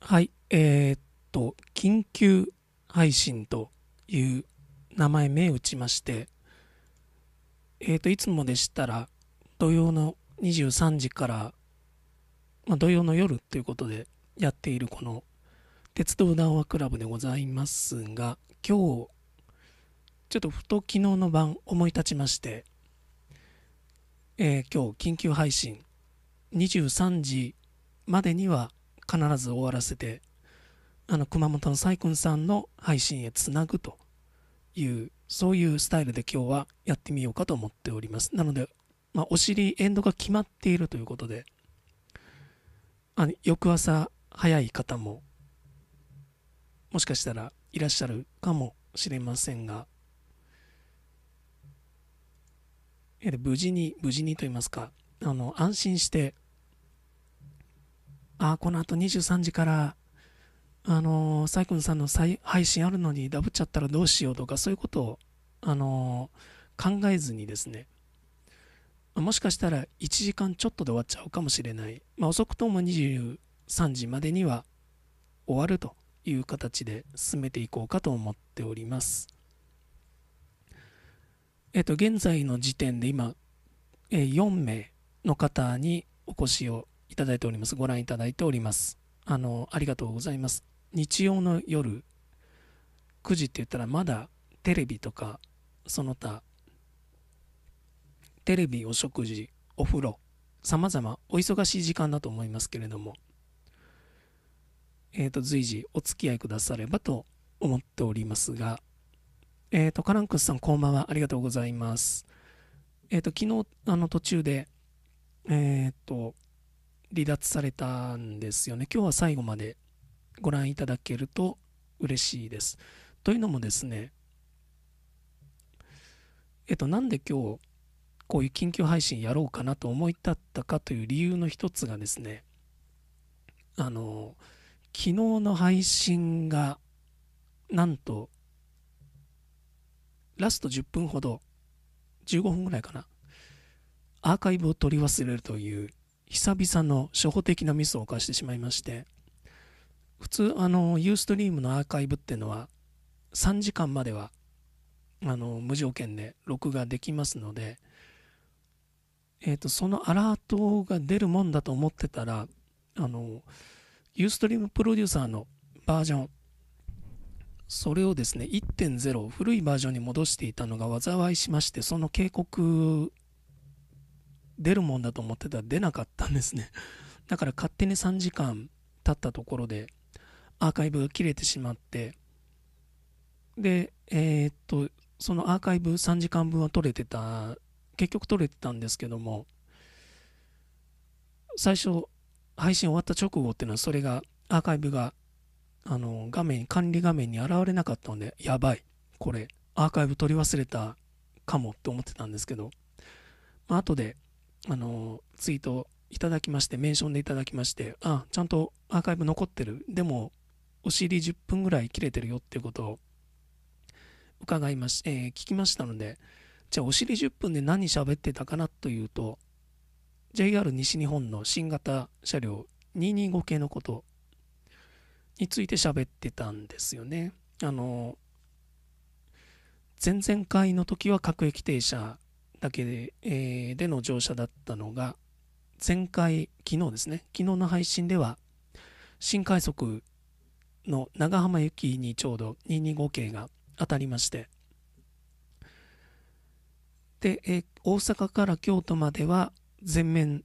はい、えー、っと、緊急配信という名前名打ちまして、えー、っと、いつもでしたら、土曜の23時から、まあ、土曜の夜ということでやっているこの、鉄道談話クラブでございますが、今日、ちょっとふと昨日の晩思い立ちまして、えー、今日緊急配信23時までには必ず終わらせてあの熊本のサイくんさんの配信へつなぐというそういうスタイルで今日はやってみようかと思っておりますなので、まあ、お尻エンドが決まっているということであの翌朝早い方ももしかしたらいらっしゃるかもしれませんが無事に無事にと言いますかあの安心してあ、この後23時から、あのー、サイクンさんの再配信あるのにダブっちゃったらどうしようとか、そういうことを、あのー、考えずにですね、もしかしたら1時間ちょっとで終わっちゃうかもしれない。まあ、遅くとも23時までには終わるという形で進めていこうかと思っております。えっ、と、現在の時点で今、え4名の方にお越しをいただいております。ご覧いただいております。あの、ありがとうございます。日曜の夜9時って言ったらまだテレビとかその他テレビお食事お風呂さまざまお忙しい時間だと思いますけれどもえっ、ー、と随時お付き合いくださればと思っておりますがえっ、ー、とカランクスさんこんばんはありがとうございますえっ、ー、と昨日あの途中でえっ、と離脱されたんですよね。今日は最後までご覧いただけると嬉しいです。というのもですね、えっと、なんで今日こういう緊急配信やろうかなと思い立ったかという理由の一つがですね、あの、昨日の配信が、なんと、ラスト10分ほど、15分ぐらいかな、アーカイブを取り忘れるという久々の初歩的なミスを犯してしまいまして普通あのユーストリームのアーカイブっていうのは3時間まではあの無条件で録画できますので、えーと、とそのアラートが出るもんだと思ってたらあのユーストリームプロデューサーのバージョンそれをですね1.0古いバージョンに戻していたのが災いしましてその警告出るもんだと思ってたら出なかったんですね。だから勝手に3時間経ったところでアーカイブが切れてしまって、で、えー、っと、そのアーカイブ3時間分は取れてた、結局取れてたんですけども、最初配信終わった直後っていうのはそれがアーカイブがあの画面管理画面に現れなかったのでやばいこれアーカイブ取り忘れたかもって思ってたんですけど、まあ後であのツイートいただきましてメンションでいただきましてあちゃんとアーカイブ残ってるでもお尻10分ぐらい切れてるよっていうことを伺いまし、えー、聞きましたのでじゃあお尻10分で何喋ってたかなというと JR 西日本の新型車両225系のことについて喋ってたんですよね。あの前々回の時は各駅停車だけで,、えー、での乗車だったのが、前回、昨日ですね、昨日の配信では、新快速の長浜行きにちょうど225系が当たりまして、で、えー、大阪から京都までは全面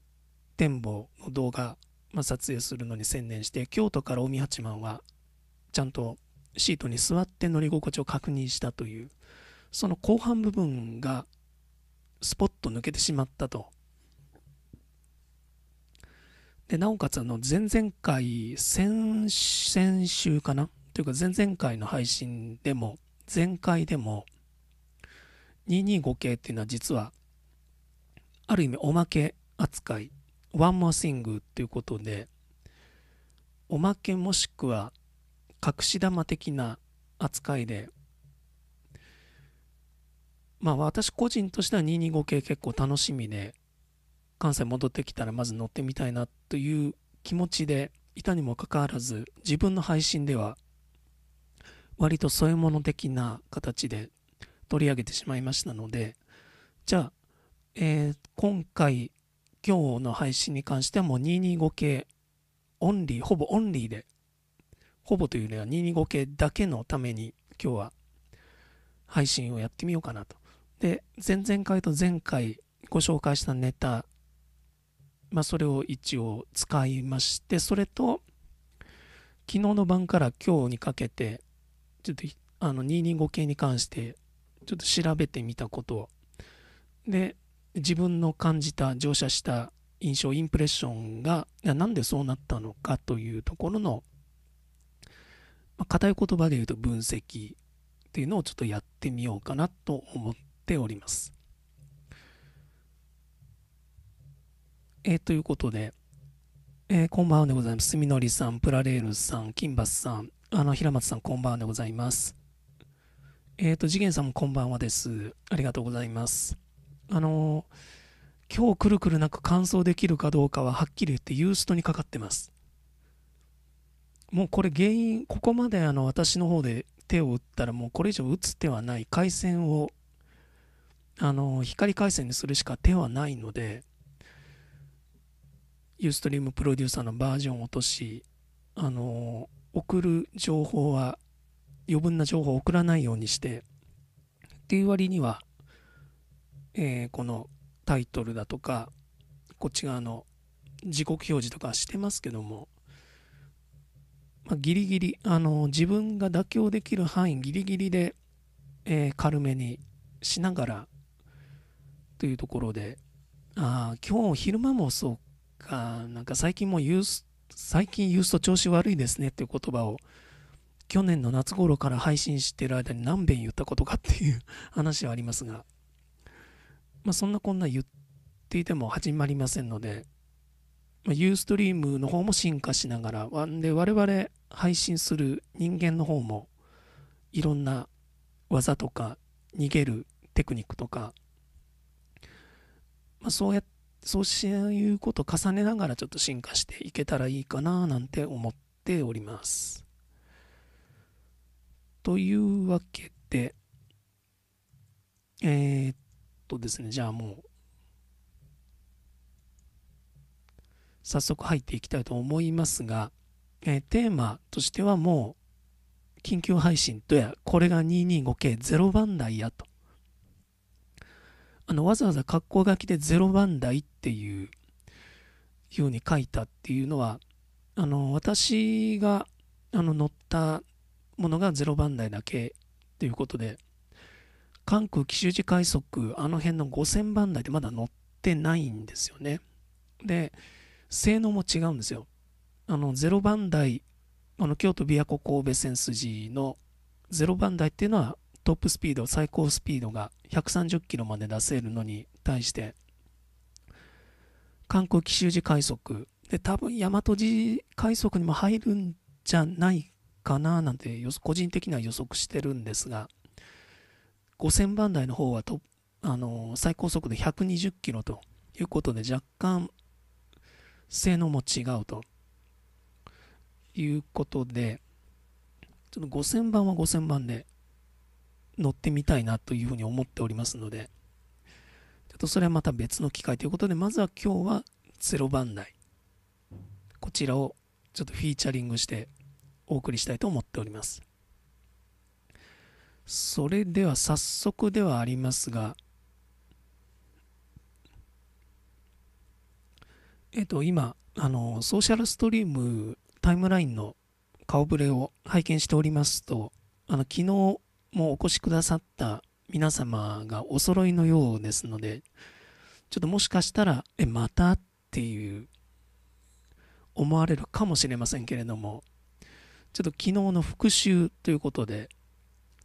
展望の動画、まあ、撮影するのに専念して、京都から近江八幡はちゃんとシートに座って乗り心地を確認したという、その後半部分がスポッと抜けてしまったと。でなおかつあの前々回先先週かなというか前々回の配信でも前回でも225系っていうのは実はある意味おまけ扱いワンマ m o ング t っていうことでおまけもしくは隠し玉的な扱いでまあ私個人としては225系結構楽しみで、関西戻ってきたらまず乗ってみたいなという気持ちでいたにもかかわらず、自分の配信では割と添え物的な形で取り上げてしまいましたので、じゃあ、えー、今回、今日の配信に関してはもう225系オンリー、ほぼオンリーで、ほぼというよりは225系だけのために今日は配信をやってみようかなとで、前々回と前回ご紹介したネタ、まあ、それを一応使いまして、それと、昨日の晩から今日にかけて、ちょっとあの225系に関して、ちょっと調べてみたことで、自分の感じた、乗車した印象、インプレッションが、なんでそうなったのかというところの、まあ、固い言葉で言うと分析っていうのをちょっとやってみようかなと思ってております。えー、ということで、えー、こんばんはでございます。すみのりさん、プラレールさん、金バスさん、あの平松さん、こんばんはでございます。えっ、ー、と、次元さんもこんばんはです。ありがとうございます。あのー、今日くるくるなく完走できるかどうかははっきり言ってユーストにかかってます。もうこれ原因、ここまであの私の方で手を打ったらもうこれ以上打つ手はない回線をあの光回線にするしか手はないのでユーストリームプロデューサーのバージョン落としあの送る情報は余分な情報を送らないようにしてっていう割には、えー、このタイトルだとかこっち側の時刻表示とかしてますけども、まあ、ギリギリあの自分が妥協できる範囲ギリギリで、えー、軽めにしながらというところで、ああ、今日昼間もそうか、なんか最近もユース、最近ユースと調子悪いですねっていう言葉を、去年の夏頃から配信してる間に何遍言ったことかっていう 話はありますが、まあそんなこんな言っていても始まりませんので、まあ、ユーストリームの方も進化しながら、で、我々配信する人間の方も、いろんな技とか、逃げるテクニックとか、まあ、そうやそういうことを重ねながらちょっと進化していけたらいいかななんて思っております。というわけで、えー、っとですね、じゃあもう、早速入っていきたいと思いますが、えー、テーマとしてはもう、緊急配信とや、これが 225K0 番台やとあのわざわざ格好書きで0番台っていうように書いたっていうのはあの私があの乗ったものが0番台だけということで関空奇襲時快速あの辺の5000番台でまだ乗ってないんですよねで性能も違うんですよあの0番台あの京都琵琶湖神戸線筋の0番台っていうのはトップスピード、最高スピードが130キロまで出せるのに対して、観光奇襲時快速、で、多分大和時快速にも入るんじゃないかななんて個人的には予測してるんですが、5000番台の方はと、あのー、最高速で120キロということで若干性能も違うということで、ちょっと5000番は5000番で乗ってみたいなというふうに思っておりますので、ちょっとそれはまた別の機会ということで、まずは今日は0番台、こちらをちょっとフィーチャリングしてお送りしたいと思っております。それでは早速ではありますが、えっと、今、あの、ソーシャルストリームタイムラインの顔ぶれを拝見しておりますと、あの、昨日もうお越しくださった皆様がお揃いのようですので、ちょっともしかしたら、え、またっていう思われるかもしれませんけれども、ちょっと昨日の復習ということで、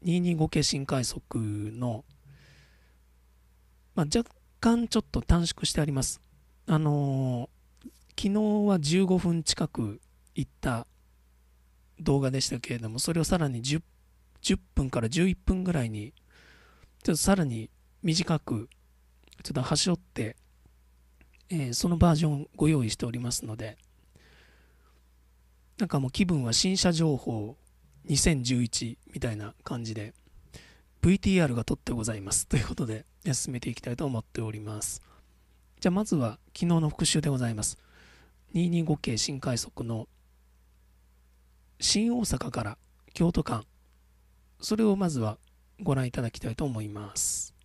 225系新快速の、まあ、若干ちょっと短縮してあります。あのー、昨日は15分近く行った動画でしたけれども、それをさらに10 10分から11分ぐらいに、ちょっとさらに短く、ちょっと端折って、えー、そのバージョンをご用意しておりますので、なんかもう気分は新車情報2011みたいな感じで、VTR が撮ってございますということで、進めていきたいと思っております。じゃあまずは昨日の復習でございます。225系新快速の新大阪から京都間それをまずはご覧いただきたいと思います。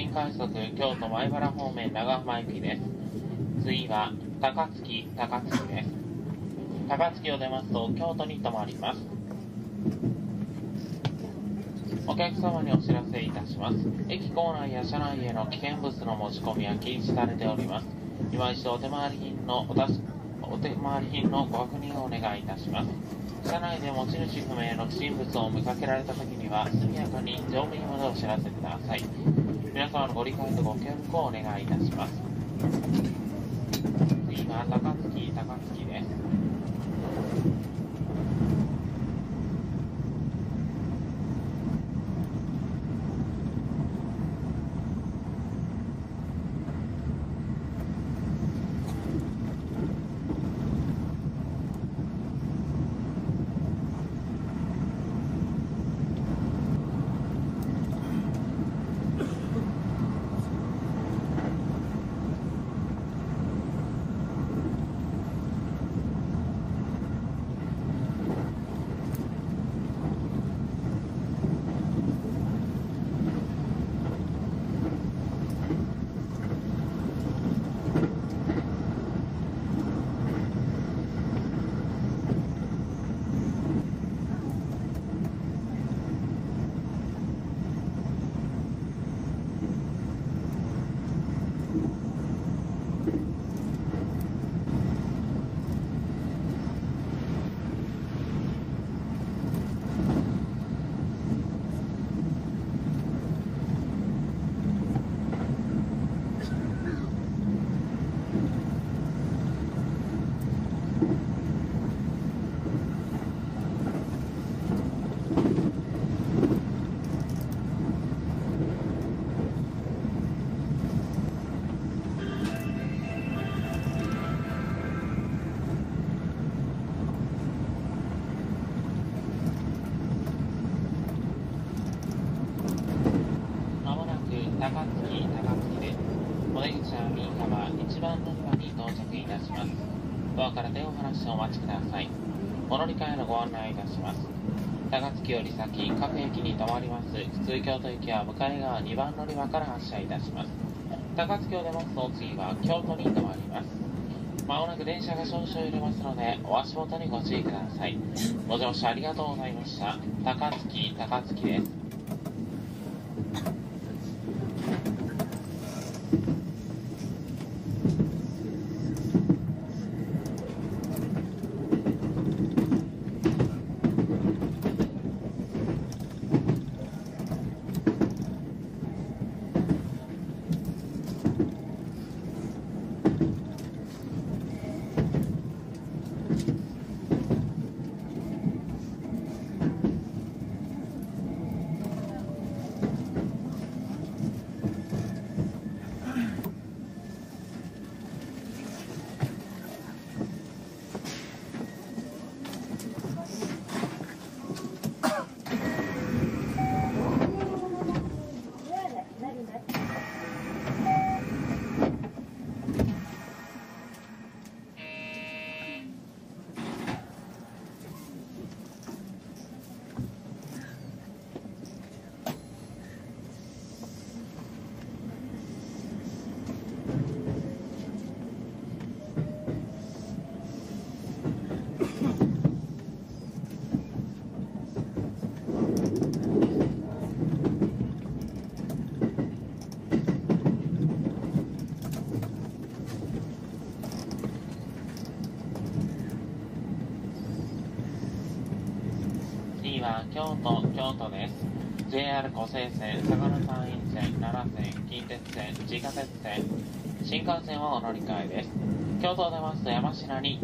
新快速京都前原方面長浜駅です。次は高槻、高槻です。高槻を出ますと京都に停まります。お客様にお知らせいたします。駅構内や車内への危険物の持ち込みは禁止されております。今一度お手回り品のお出しお手回り品のご確認をお願いいたします。車内で持ち主不明の不審物を見かけられた時には速やかに乗務員までお知らせください。様のご離婚とご健康をお願いいたします。次が高槻高槻です。京都行きは向かい側2番乗り場から発車いたします。高津京で待つと次は京都に停まります。まもなく電車が少々揺れますので、お足元にご注意ください。ご乗車ありがとうございました。高槻、高槻です。西線、相模山陰線、奈良線、近鉄線、地下鉄線、新幹線はお乗り換えです。京都を出ますと山に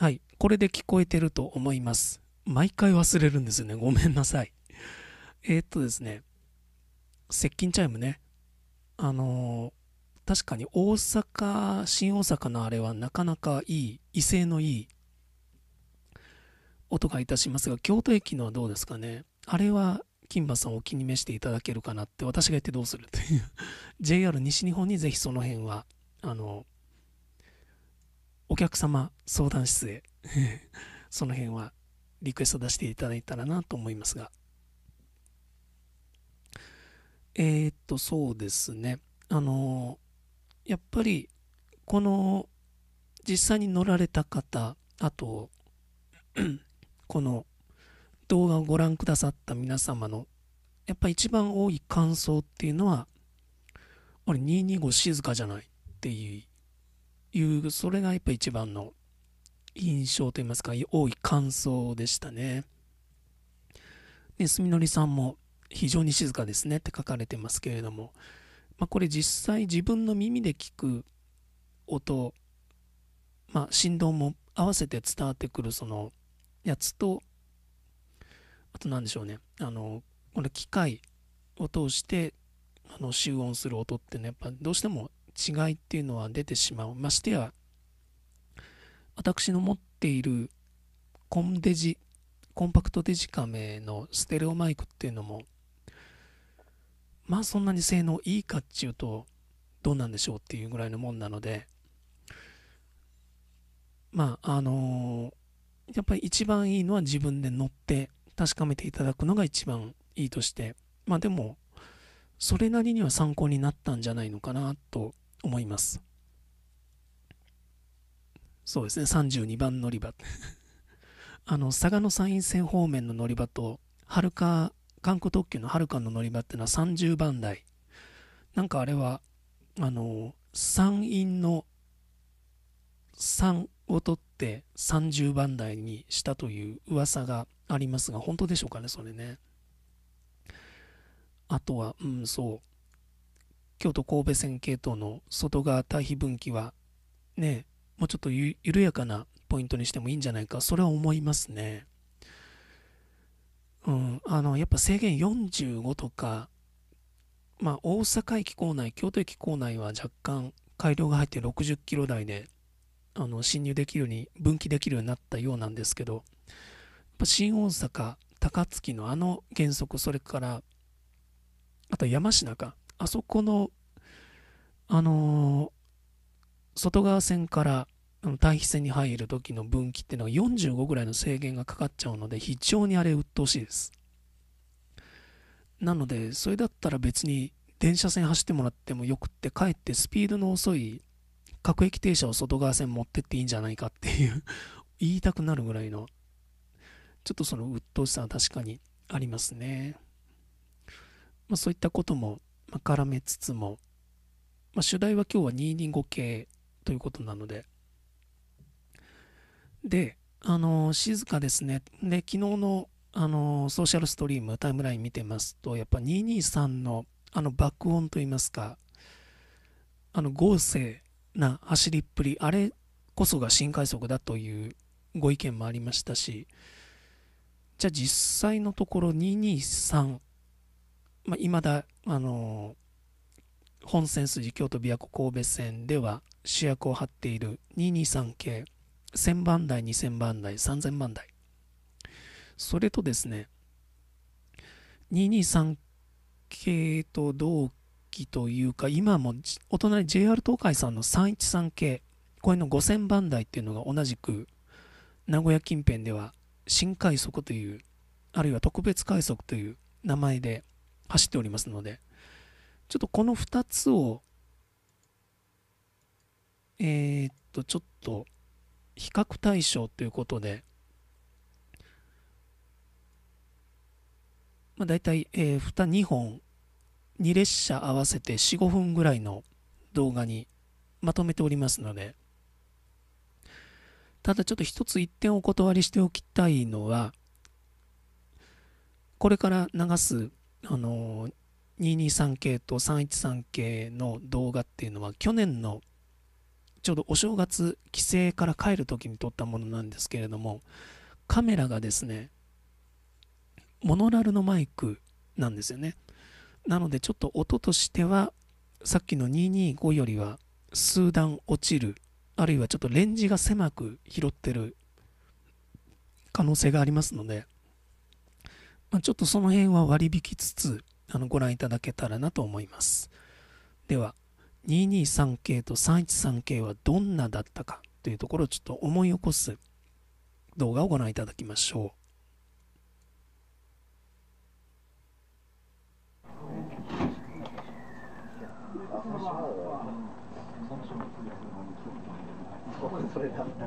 はい、これで聞こえてると思います。毎回忘れるんですよね。ごめんなさい。えー、っとですね、接近チャイムね。あのー、確かに大阪、新大阪のあれはなかなかいい、威勢のいい音がいたしますが、京都駅のはどうですかね。あれは金馬さんお気に召していただけるかなって私が言ってどうするという JR 西日本にぜひその辺はあのお客様相談室へ その辺はリクエスト出していただいたらなと思いますが。えー、っと、そうですね。あのー、やっぱり、この、実際に乗られた方、あと、この動画をご覧くださった皆様の、やっぱ一番多い感想っていうのは、俺225静かじゃないっていういうそれがやっぱ一番の印象といいますか多い感想でしたね。でのりさんも非常に静かですねって書かれてますけれども、まあ、これ実際自分の耳で聞く音、まあ、振動も合わせて伝わってくるそのやつとあと何でしょうねあのこれ機械を通してあの集音する音ってねやっぱどうしても違いっていうのは出てしまうましてや私の持っているコンデジコンパクトデジカメのステレオマイクっていうのもまあそんなに性能いいかっちゅうとどうなんでしょうっていうぐらいのもんなのでまああのー、やっぱり一番いいのは自分で乗って確かめていただくのが一番いいとしてまあでもそれなりには参考になったんじゃないのかなと思います。そうですね、32番乗り場。あの、佐賀の山陰線方面の乗り場と、はか、観光特急のはるかの乗り場っていうのは30番台。なんかあれは、あの、山陰の3を取って30番台にしたという噂がありますが、本当でしょうかね、それね。あとは、うん、そう。京都神戸線系統の外側対比分岐はねもうちょっと緩やかなポイントにしてもいいんじゃないかそれは思いますねうんあのやっぱ制限45とかまあ大阪駅構内京都駅構内は若干改良が入って60キロ台であの進入できるように分岐できるようになったようなんですけどやっぱ新大阪高槻のあの原則それからあと山科かあそこの、あのー、外側線から対比線に入る時の分岐っていうのは45ぐらいの制限がかかっちゃうので非常にあれ鬱陶しいです。なので、それだったら別に電車線走ってもらってもよくって、かえってスピードの遅い各駅停車を外側線持ってっていいんじゃないかっていう 言いたくなるぐらいの、ちょっとその鬱陶しさは確かにありますね。まあそういったことも絡めつつも、まあ、主題は今日は225系ということなので、で、あのー、静かですね。で、昨日の、あのー、ソーシャルストリーム、タイムライン見てますと、やっぱ223のあの爆音といいますか、あの豪勢な走りっぷり、あれこそが新快速だというご意見もありましたし、じゃあ実際のところ223まあ、未だ、あのー、本線筋京都琵琶湖神戸線では主役を張っている223系1000番台2000番台3000番台それとですね223系と同期というか今もお隣 JR 東海さんの313系これの5000番台っていうのが同じく名古屋近辺では新快速というあるいは特別快速という名前で走っておりますので、ちょっとこの2つを、えー、っと、ちょっと、比較対象ということで、まあ、大体、えー、蓋2本、2列車合わせて4、5分ぐらいの動画にまとめておりますので、ただちょっと一つ一点お断りしておきたいのは、これから流すあの223系と313系の動画っていうのは去年のちょうどお正月帰省から帰る時に撮ったものなんですけれどもカメラがですねモノラルのマイクなんですよねなのでちょっと音としてはさっきの225よりは数段落ちるあるいはちょっとレンジが狭く拾ってる可能性がありますのでまあ、ちょっとその辺は割引つつあのご覧いただけたらなと思います。では、223系と313系はどんなだったかというところをちょっと思い起こす動画をご覧いただきましょう。それだ。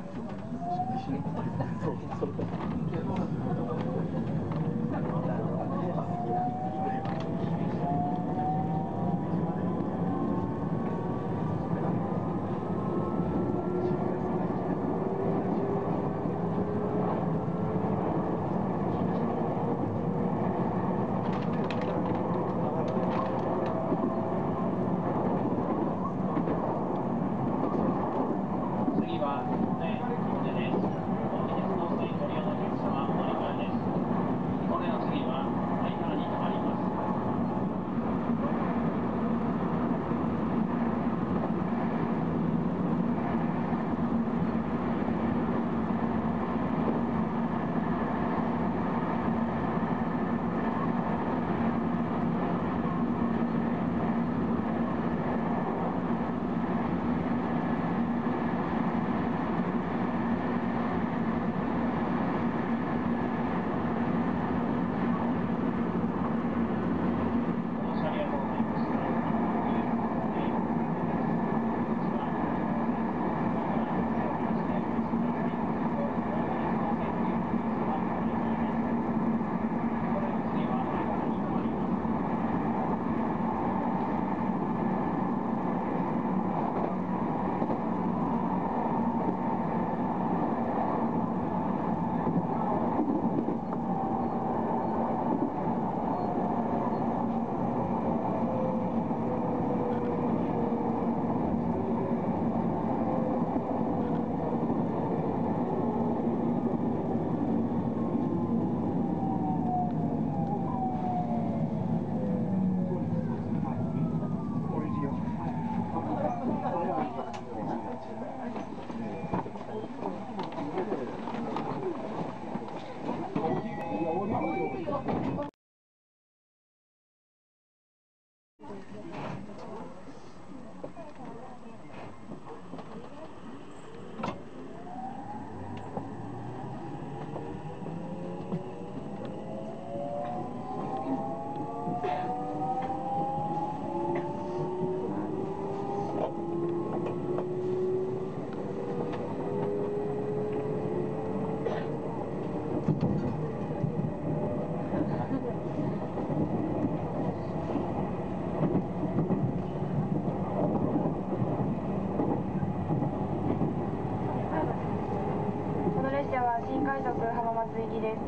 needed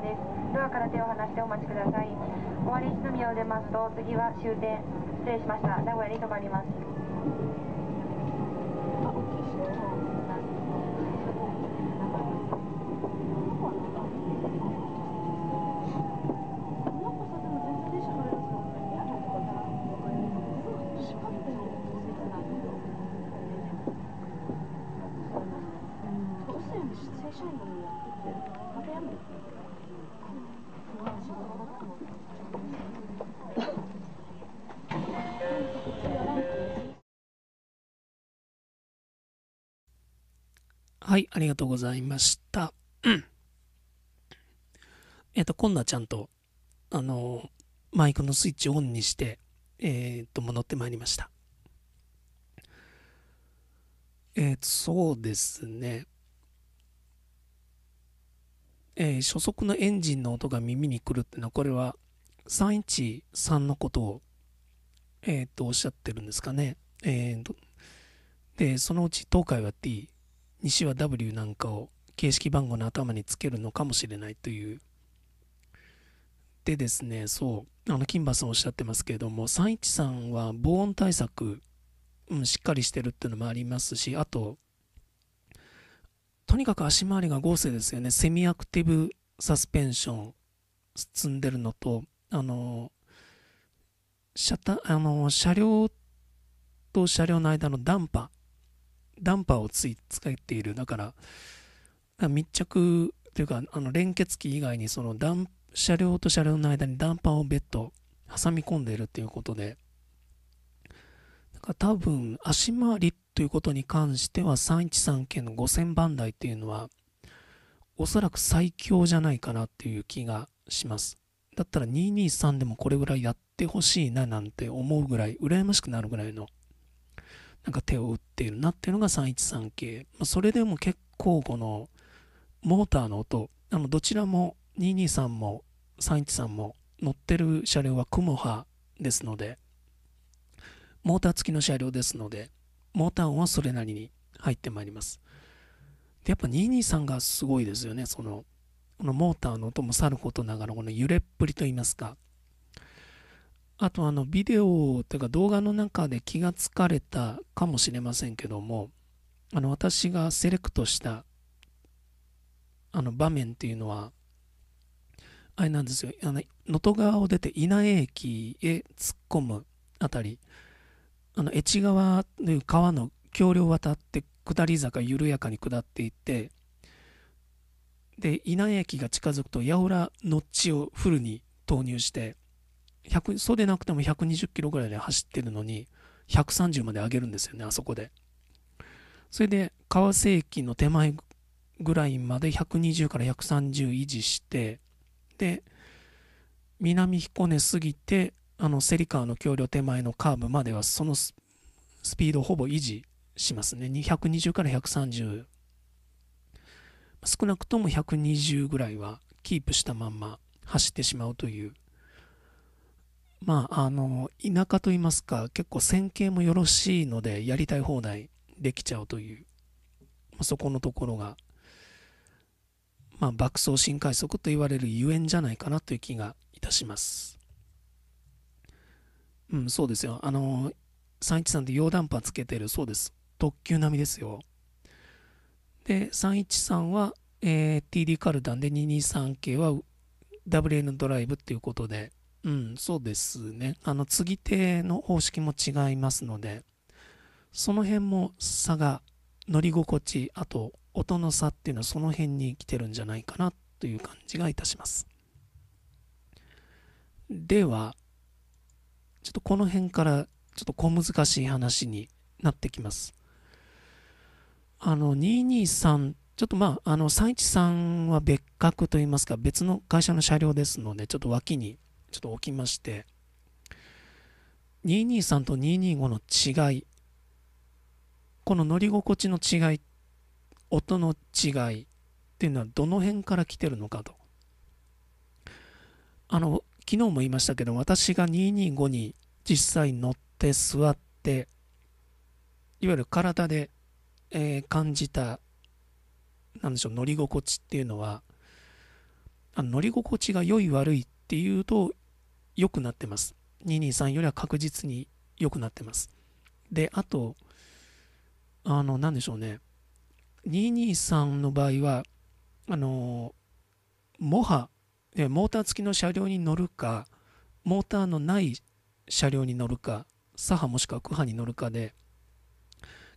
ですドアから手を離してお待ちください終わりを出ますと次は終点失礼しました名古屋にまりますはい、ありがとうございました。えっと、今度はちゃんと、あの、マイクのスイッチオンにして、えー、っと、戻ってまいりました。えー、そうですね。えー、初速のエンジンの音が耳に来るっていうのは、これは313のことを、えー、っと、おっしゃってるんですかね。えー、と、で、そのうち東海は T、西は W なんかを形式番号の頭につけるのかもしれないという。でですね、そう、あの、金馬さんおっしゃってますけれども、3 1んは防音対策、うん、しっかりしてるっていうのもありますし、あと、とにかく足回りが合成ですよね。セミアクティブサスペンション積んでるのと、あの、車あの車両と車両の間のダンパダンパーをつい使っているだから密着というかあの連結器以外にその車両と車両の間にダンパーを別途挟み込んでいるということでだから多分足回りということに関しては3 1 3系の5000番台っていうのはおそらく最強じゃないかなっていう気がしますだったら223でもこれぐらいやってほしいななんて思うぐらい羨ましくなるぐらいのなんか手を打っているなっていうのが313系、まあ、それでも結構このモーターの音あのどちらも223も313も乗ってる車両はクモ派ですのでモーター付きの車両ですのでモーター音はそれなりに入ってまいりますでやっぱ223がすごいですよねそのこのモーターの音もさることながらこの揺れっぷりといいますかあとあのビデオというか動画の中で気がつかれたかもしれませんけどもあの私がセレクトしたあの場面っていうのはあれなんですよ能登川を出て稲江駅へ突っ込むあたりあの越川という川の橋梁を渡って下り坂緩やかに下っていってで稲江駅が近づくと八百良の地をフルに投入して100そうでなくても120キロぐらいで走ってるのに130まで上げるんですよねあそこでそれで川瀬駅の手前ぐらいまで120から130維持してで南彦根過ぎてあのセリカの橋梁手前のカーブまではそのスピードをほぼ維持しますね2 2 0から130少なくとも120ぐらいはキープしたまんま走ってしまうというまあ、あの、田舎といいますか、結構線形もよろしいので、やりたい放題できちゃうという、まあ、そこのところが、まあ、爆走新快速と言われるゆえんじゃないかなという気がいたします。うん、そうですよ。あの、313で溶断波つけてる、そうです。特急並みですよ。で、313は、えー、TD カルダンで223系は WN ドライブっていうことで、うん、そうですね。あの、継ぎ手の方式も違いますので、その辺も差が、乗り心地、あと音の差っていうのはその辺に来てるんじゃないかなという感じがいたします。では、ちょっとこの辺からちょっと小難しい話になってきます。あの、223、ちょっとまあ、あの、313は別格といいますか、別の会社の車両ですので、ちょっと脇にちょっと起きまして223と225の違いこの乗り心地の違い音の違いっていうのはどの辺から来てるのかとあの昨日も言いましたけど私が225に実際乗って座っていわゆる体で、えー、感じたなんでしょう乗り心地っていうのはあの乗り心地が良い悪いっていうと良くなってます。223よりは確実に良くなってます。で、あと、あの、なんでしょうね。223の場合は、あの、モハ、モーター付きの車両に乗るか、モーターのない車両に乗るか、左派もしくはク派に乗るかで、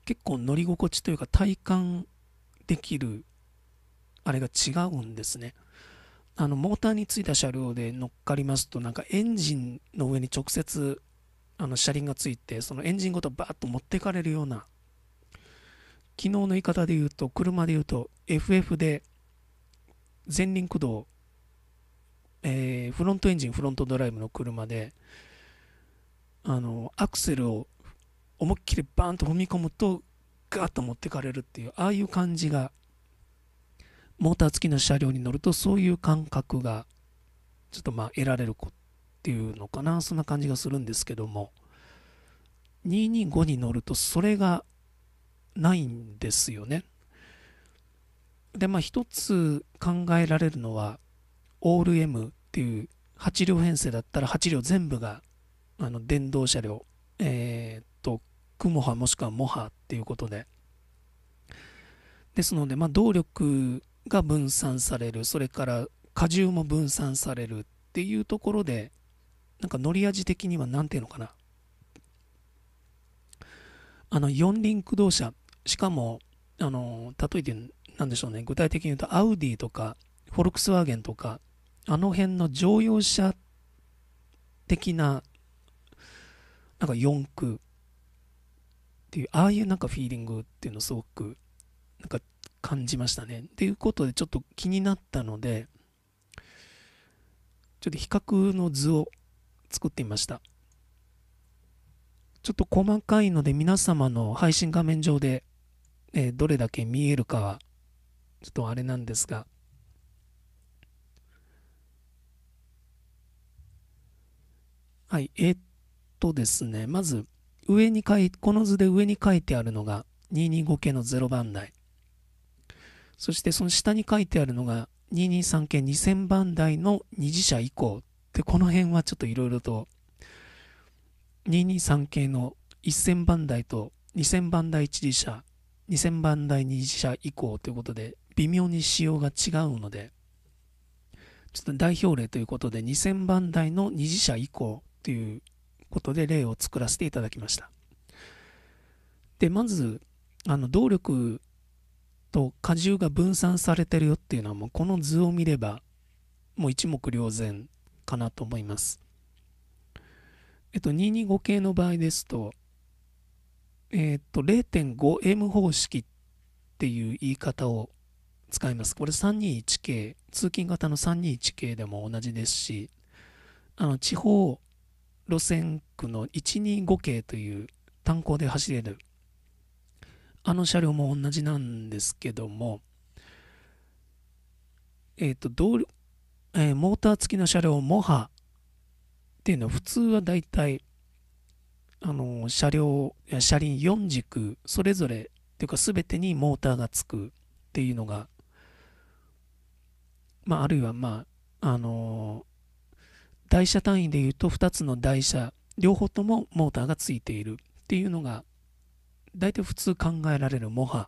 結構乗り心地というか体感できるあれが違うんですね。あのモーターについた車両で乗っかりますとなんかエンジンの上に直接あの車輪がついてそのエンジンごとバーッと持ってかれるような昨日の言い方で言うと車で言うと FF で前輪駆動、えー、フロントエンジンフロントドライブの車であのアクセルを思いっきりバーンと踏み込むとガーッと持ってかれるっていうああいう感じがモーター付きの車両に乗るとそういう感覚がちょっとまあ得られるっていうのかなそんな感じがするんですけども225に乗るとそれがないんですよねでまあ一つ考えられるのはオール M っていう8両編成だったら8両全部があの電動車両えー、っとクモハもしくはモハっていうことでですので、まあ、動力が分散されるそれから荷重も分散されるっていうところでなんか乗り味的には何ていうのかなあの四輪駆動車しかもあの例えて何でしょうね具体的に言うとアウディとかフォルクスワーゲンとかあの辺の乗用車的ななんか四駆っていうああいうなんかフィーリングっていうのすごくなんか感じましたね。ということで、ちょっと気になったので、ちょっと比較の図を作ってみました。ちょっと細かいので、皆様の配信画面上で、えー、どれだけ見えるかは、ちょっとあれなんですが、はい、えー、っとですね、まず、上に書い、この図で上に書いてあるのが、225系の0番台。そしてその下に書いてあるのが223系2000番台の二次者以降でこの辺はちょっといろいろと223系の1000番台と2000番台一次車2000番台二次車以降ということで微妙に仕様が違うのでちょっと代表例ということで2000番台の二次車以降ということで例を作らせていただきましたでまずあの動力と荷重が分散されてるよっていうのはもうこの図を見ればもう一目瞭然かなと思います。えっと、225系の場合ですと、えっと、0.5M 方式っていう言い方を使います。これ321系、通勤型の321系でも同じですし、あの、地方路線区の125系という単行で走れるあの車両も同じなんですけども、えっ、ー、と、動えー、モーター付きの車両、モハっていうのは普通はだいたいあの車両、や車輪4軸、それぞれ、というか全てにモーターが付くっていうのが、まあ、あるいは、まあ、あのー、台車単位でいうと2つの台車、両方ともモーターが付いているっていうのが、大体普通考えられるモハっ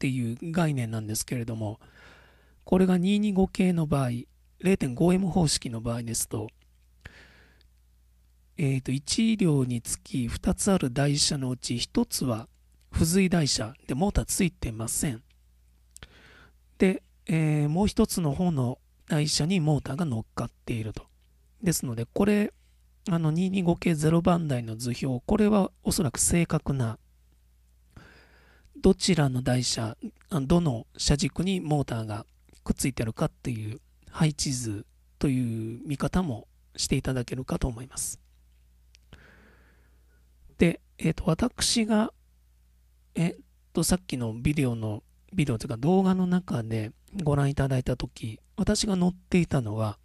ていう概念なんですけれども、これが225系の場合、0.5M 方式の場合ですと、えー、と1両につき2つある台車のうち1つは付随台車でモーターついてません。で、えー、もう1つの方の台車にモーターが乗っかっていると。ですので、これ、あの225系0番台の図表、これはおそらく正確な、どちらの台車、どの車軸にモーターがくっついてるかっていう配置図という見方もしていただけるかと思います。で、えっ、ー、と、私が、えっ、ー、と、さっきのビデオの、ビデオというか動画の中でご覧いただいたとき、私が乗っていたのは、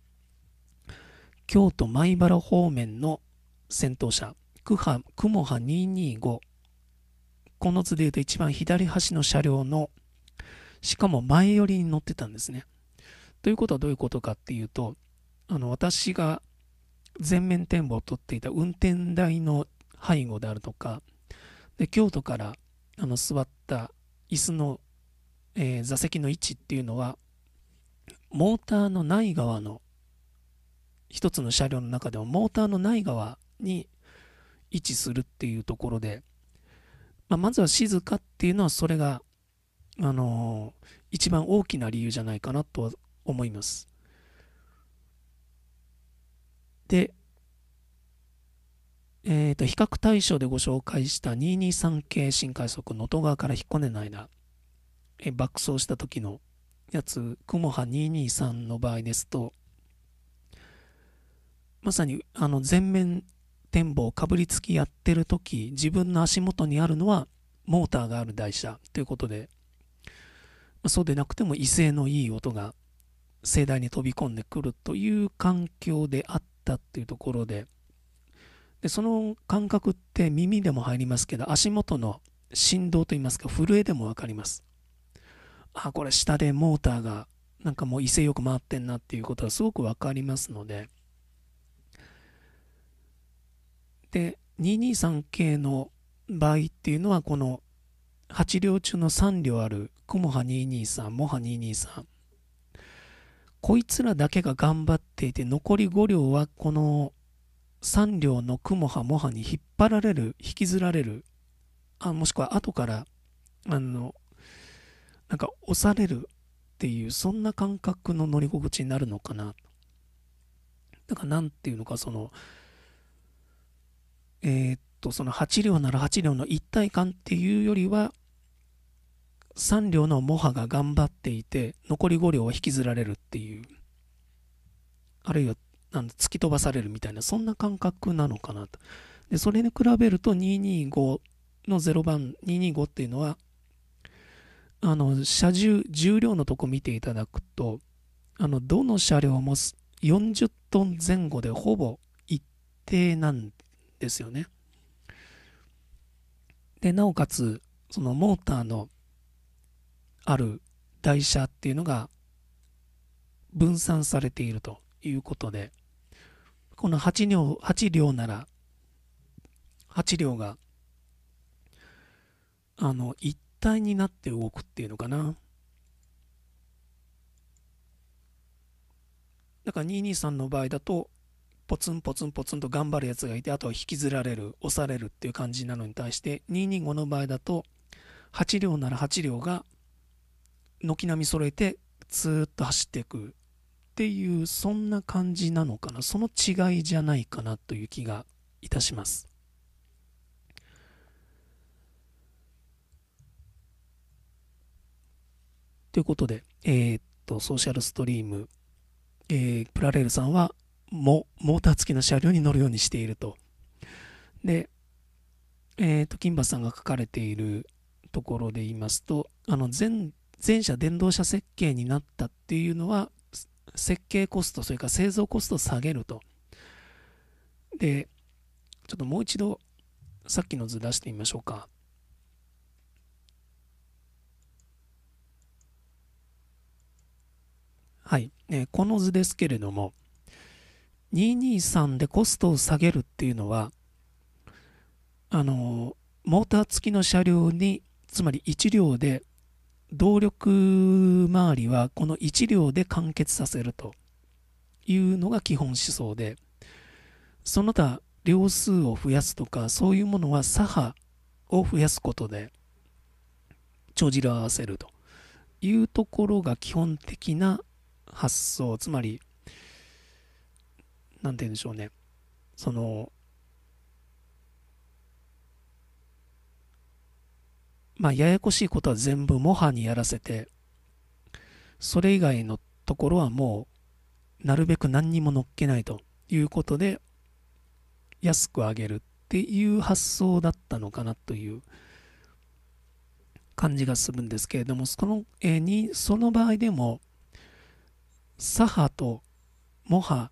京都米原方面の先頭車、クハ、クモハ225。この図でいうと一番左端の車両の、しかも前寄りに乗ってたんですね。ということはどういうことかっていうと、あの、私が全面展望を取っていた運転台の背後であるとか、で、京都からあの座った椅子の、えー、座席の位置っていうのは、モーターのない側の一つの車両の中でもモーターのない側に位置するっていうところで、まあ、まずは静かっていうのはそれが、あのー、一番大きな理由じゃないかなとは思います。で、えー、と比較対象でご紹介した223系新快速能登川から彦根の間、えー、爆走した時のやつ、雲波223の場合ですと、まさにあの全面展望かぶりつきやってる時自分の足元にあるのはモーターがある台車ということで、まそうでなくても威勢のいい音が盛大に飛び込んでくるという環境であったっていうところででその感覚って耳でも入りますけど足元の振動といいますか震えでも分かりますあこれ下でモーターがなんかもう威勢よく回ってんなっていうことはすごく分かりますのでで 223K の場合っていうのはこの8両中の3両あるくモハ223モハ223こいつらだけが頑張っていて残り5両はこの3両のクモハモハに引っ張られる引きずられるあもしくは後からあのなんか押されるっていうそんな感覚の乗り心地になるのかなだからんていうのかそのえー、っと、その8両なら8両の一体感っていうよりは、3両のモハが頑張っていて、残り5両は引きずられるっていう、あるいは突き飛ばされるみたいな、そんな感覚なのかなと。で、それに比べると225の0番、225っていうのは、あの、車重、重量のとこ見ていただくと、あの、どの車両も40トン前後でほぼ一定なんですよね。で、なおかつ、そのモーターのある台車っていうのが分散されているということで、この8両 ,8 両なら、8両が、あの、一体になって動くっていうのかな。だから223の場合だと、ポツンポツンポツンと頑張るやつがいて、あとは引きずられる、押されるっていう感じなのに対して、225の場合だと、8両なら8両が軒並み揃えて、ずーっと走っていくっていう、そんな感じなのかな、その違いじゃないかなという気がいたします。ということで、えー、っと、ソーシャルストリーム、えー、プラレールさんはモーター付きの車両に乗るようにしていると。で、えっ、ー、と、金馬さんが書かれているところで言いますと、あの全、全車電動車設計になったっていうのは、設計コスト、それから製造コストを下げると。で、ちょっともう一度、さっきの図出してみましょうか。はい、えー、この図ですけれども、223でコストを下げるっていうのはあのモーター付きの車両につまり1両で動力周りはこの1両で完結させるというのが基本思想でその他両数を増やすとかそういうものは左派を増やすことで帳尻を合わせるというところが基本的な発想つまりなんて言うんでしょうね、その、まあ、ややこしいことは全部模範にやらせて、それ以外のところはもう、なるべく何にも乗っけないということで、安く上げるっていう発想だったのかなという感じがするんですけれども、その、えー、に、その場合でも、左派と模派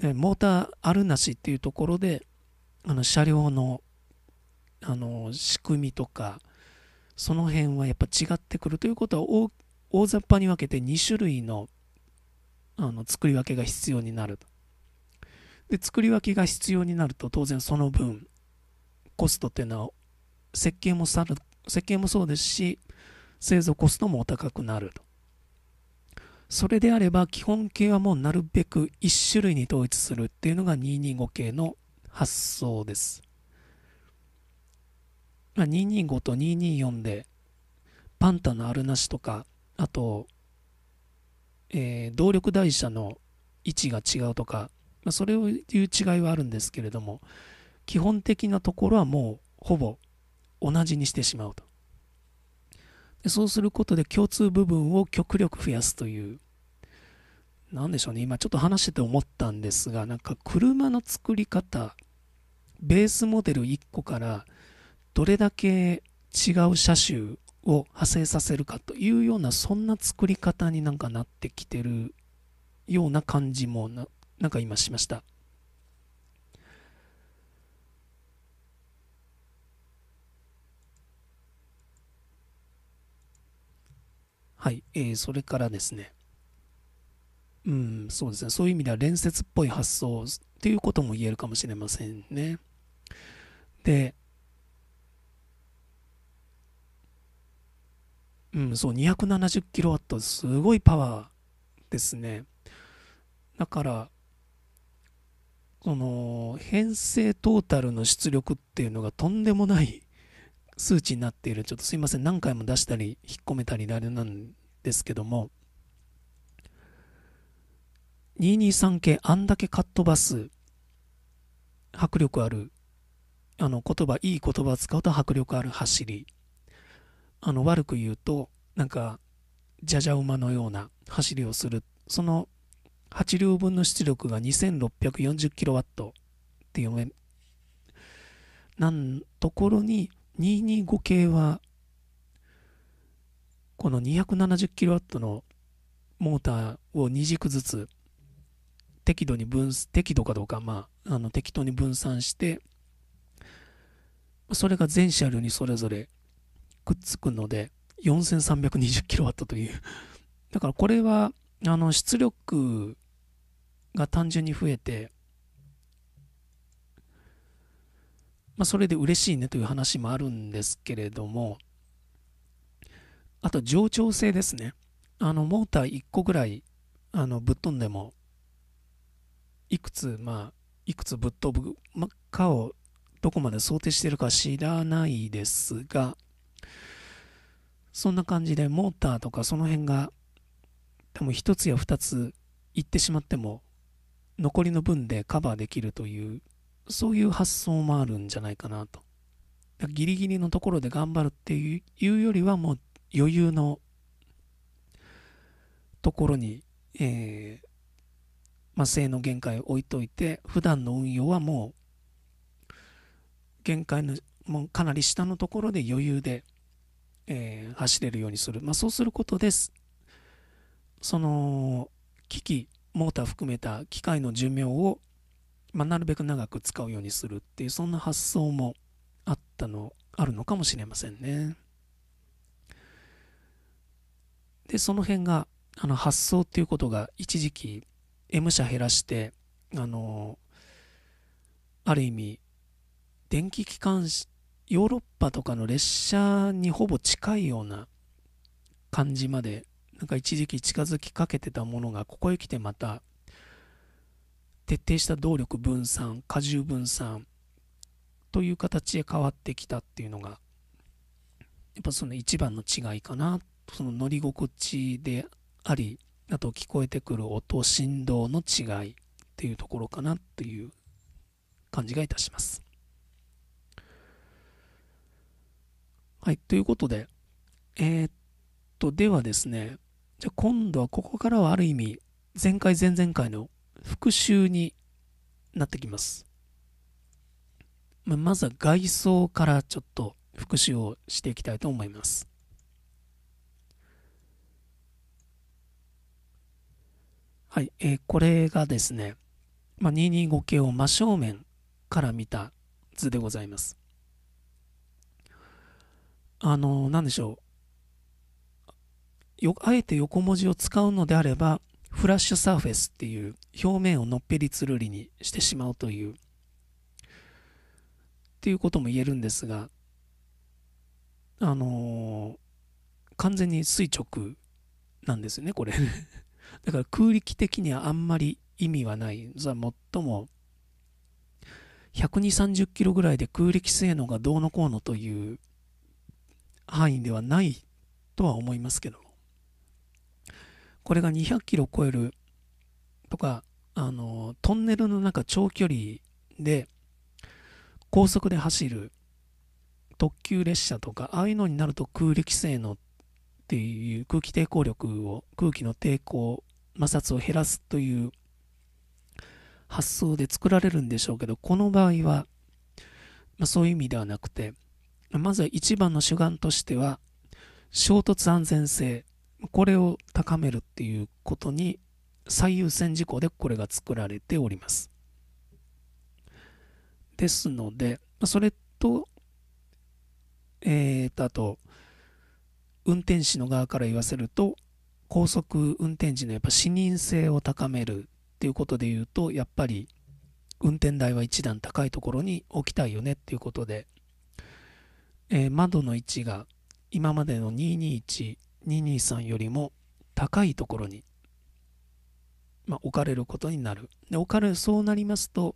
モーターあるなしっていうところであの車両のあの仕組みとかその辺はやっぱ違ってくるということは大雑把に分けて2種類のあの作り分けが必要になるで作り分けが必要になると当然その分コストっていうのは設計もさる設計もそうですし製造コストもお高くなるとそれであれば基本形はもうなるべく1種類に統一するっていうのが225形の発想です。まあ、225と224でパンタのあるなしとかあと、えー、動力台車の位置が違うとか、まあ、それをいう違いはあるんですけれども基本的なところはもうほぼ同じにしてしまうと。でそうすることで共通部分を極力増やすという何でしょうね今ちょっと話してて思ったんですがなんか車の作り方ベースモデル1個からどれだけ違う車種を派生させるかというようなそんな作り方になんかなってきてるような感じもななんか今しましたはい、えー、それからですね、うん、そうですね、そういう意味では連接っぽい発想っていうことも言えるかもしれませんね。で、うん、そう、270キロワット、すごいパワーですね。だから、その、編成トータルの出力っていうのがとんでもない数値になっている、ちょっとすいません、何回も出したり、引っ込めたりあれなんですけども、223系、あんだけカットバス、迫力ある、あの、言葉、いい言葉を使うと迫力ある走り、あの、悪く言うと、なんか、じゃじゃ馬のような走りをする、その8両分の出力が 2640kW っていうなんところに225系はこの 270kW のモーターを2軸ずつ適度に分適度かどうか、まあ、あの適当に分散してそれが全車両にそれぞれくっつくので 4320kW というだからこれはあの出力が単純に増えてまあ、それで嬉しいねという話もあるんですけれども、あと冗長性ですね。あの、モーター1個ぐらい、あの、ぶっ飛んでも、いくつ、まあ、いくつぶっ飛ぶかをどこまで想定してるか知らないですが、そんな感じでモーターとかその辺が多分1つや2ついってしまっても残りの分でカバーできるというそういう発想もあるんじゃないかなと。ギリギリのところで頑張るっていうよりはもう余裕のところに、えー、まあ、性の限界を置いといて普段の運用はもう限界のもうかなり下のところで余裕で、えー、走れるようにする、まあ、そうすることですその機器モーター含めた機械の寿命をまあ、なるべく長く使うようにするっていうそんな発想もあったのあるのかもしれませんね。でその辺があの発想っていうことが一時期 M 社減らしてあのある意味電気機関士ヨーロッパとかの列車にほぼ近いような感じまでなんか一時期近づきかけてたものがここへ来てまた徹底した動力分散荷重分散という形へ変わってきたっていうのがやっぱその一番の違いかなその乗り心地でありあと聞こえてくる音振動の違いっていうところかなっていう感じがいたしますはいということでえー、っとではですねじゃあ今度はここからはある意味前回前々回の復習になってきます。ままずは外装からちょっと復習をしていきたいと思います。はい、えー、これがですね、まあ、225系を真正面から見た図でございます。あのー、なんでしょう。よあえて横文字を使うのであれば、フラッシュサーフェスっていう表面をのっぺりつるりにしてしまうというっていうことも言えるんですがあのー、完全に垂直なんですよねこれ だから空力的にはあんまり意味はない最も12030キロぐらいで空力性能がどうのこうのという範囲ではないとは思いますけどこれが200キロ超えるとか、あの、トンネルの中長距離で高速で走る特急列車とか、ああいうのになると空力性のっていう空気抵抗力を、空気の抵抗、摩擦を減らすという発想で作られるんでしょうけど、この場合は、まあ、そういう意味ではなくて、まずは一番の主眼としては、衝突安全性これを高めるっていうことに最優先事項でこれが作られております。ですので、それと、えー、と、あと、運転士の側から言わせると、高速運転時のやっぱ視認性を高めるっていうことで言うと、やっぱり運転台は一段高いところに置きたいよねっていうことで、えー、窓の位置が今までの221 223よりも高いところに、まあ、置かれることになる。で置かれそうなりますと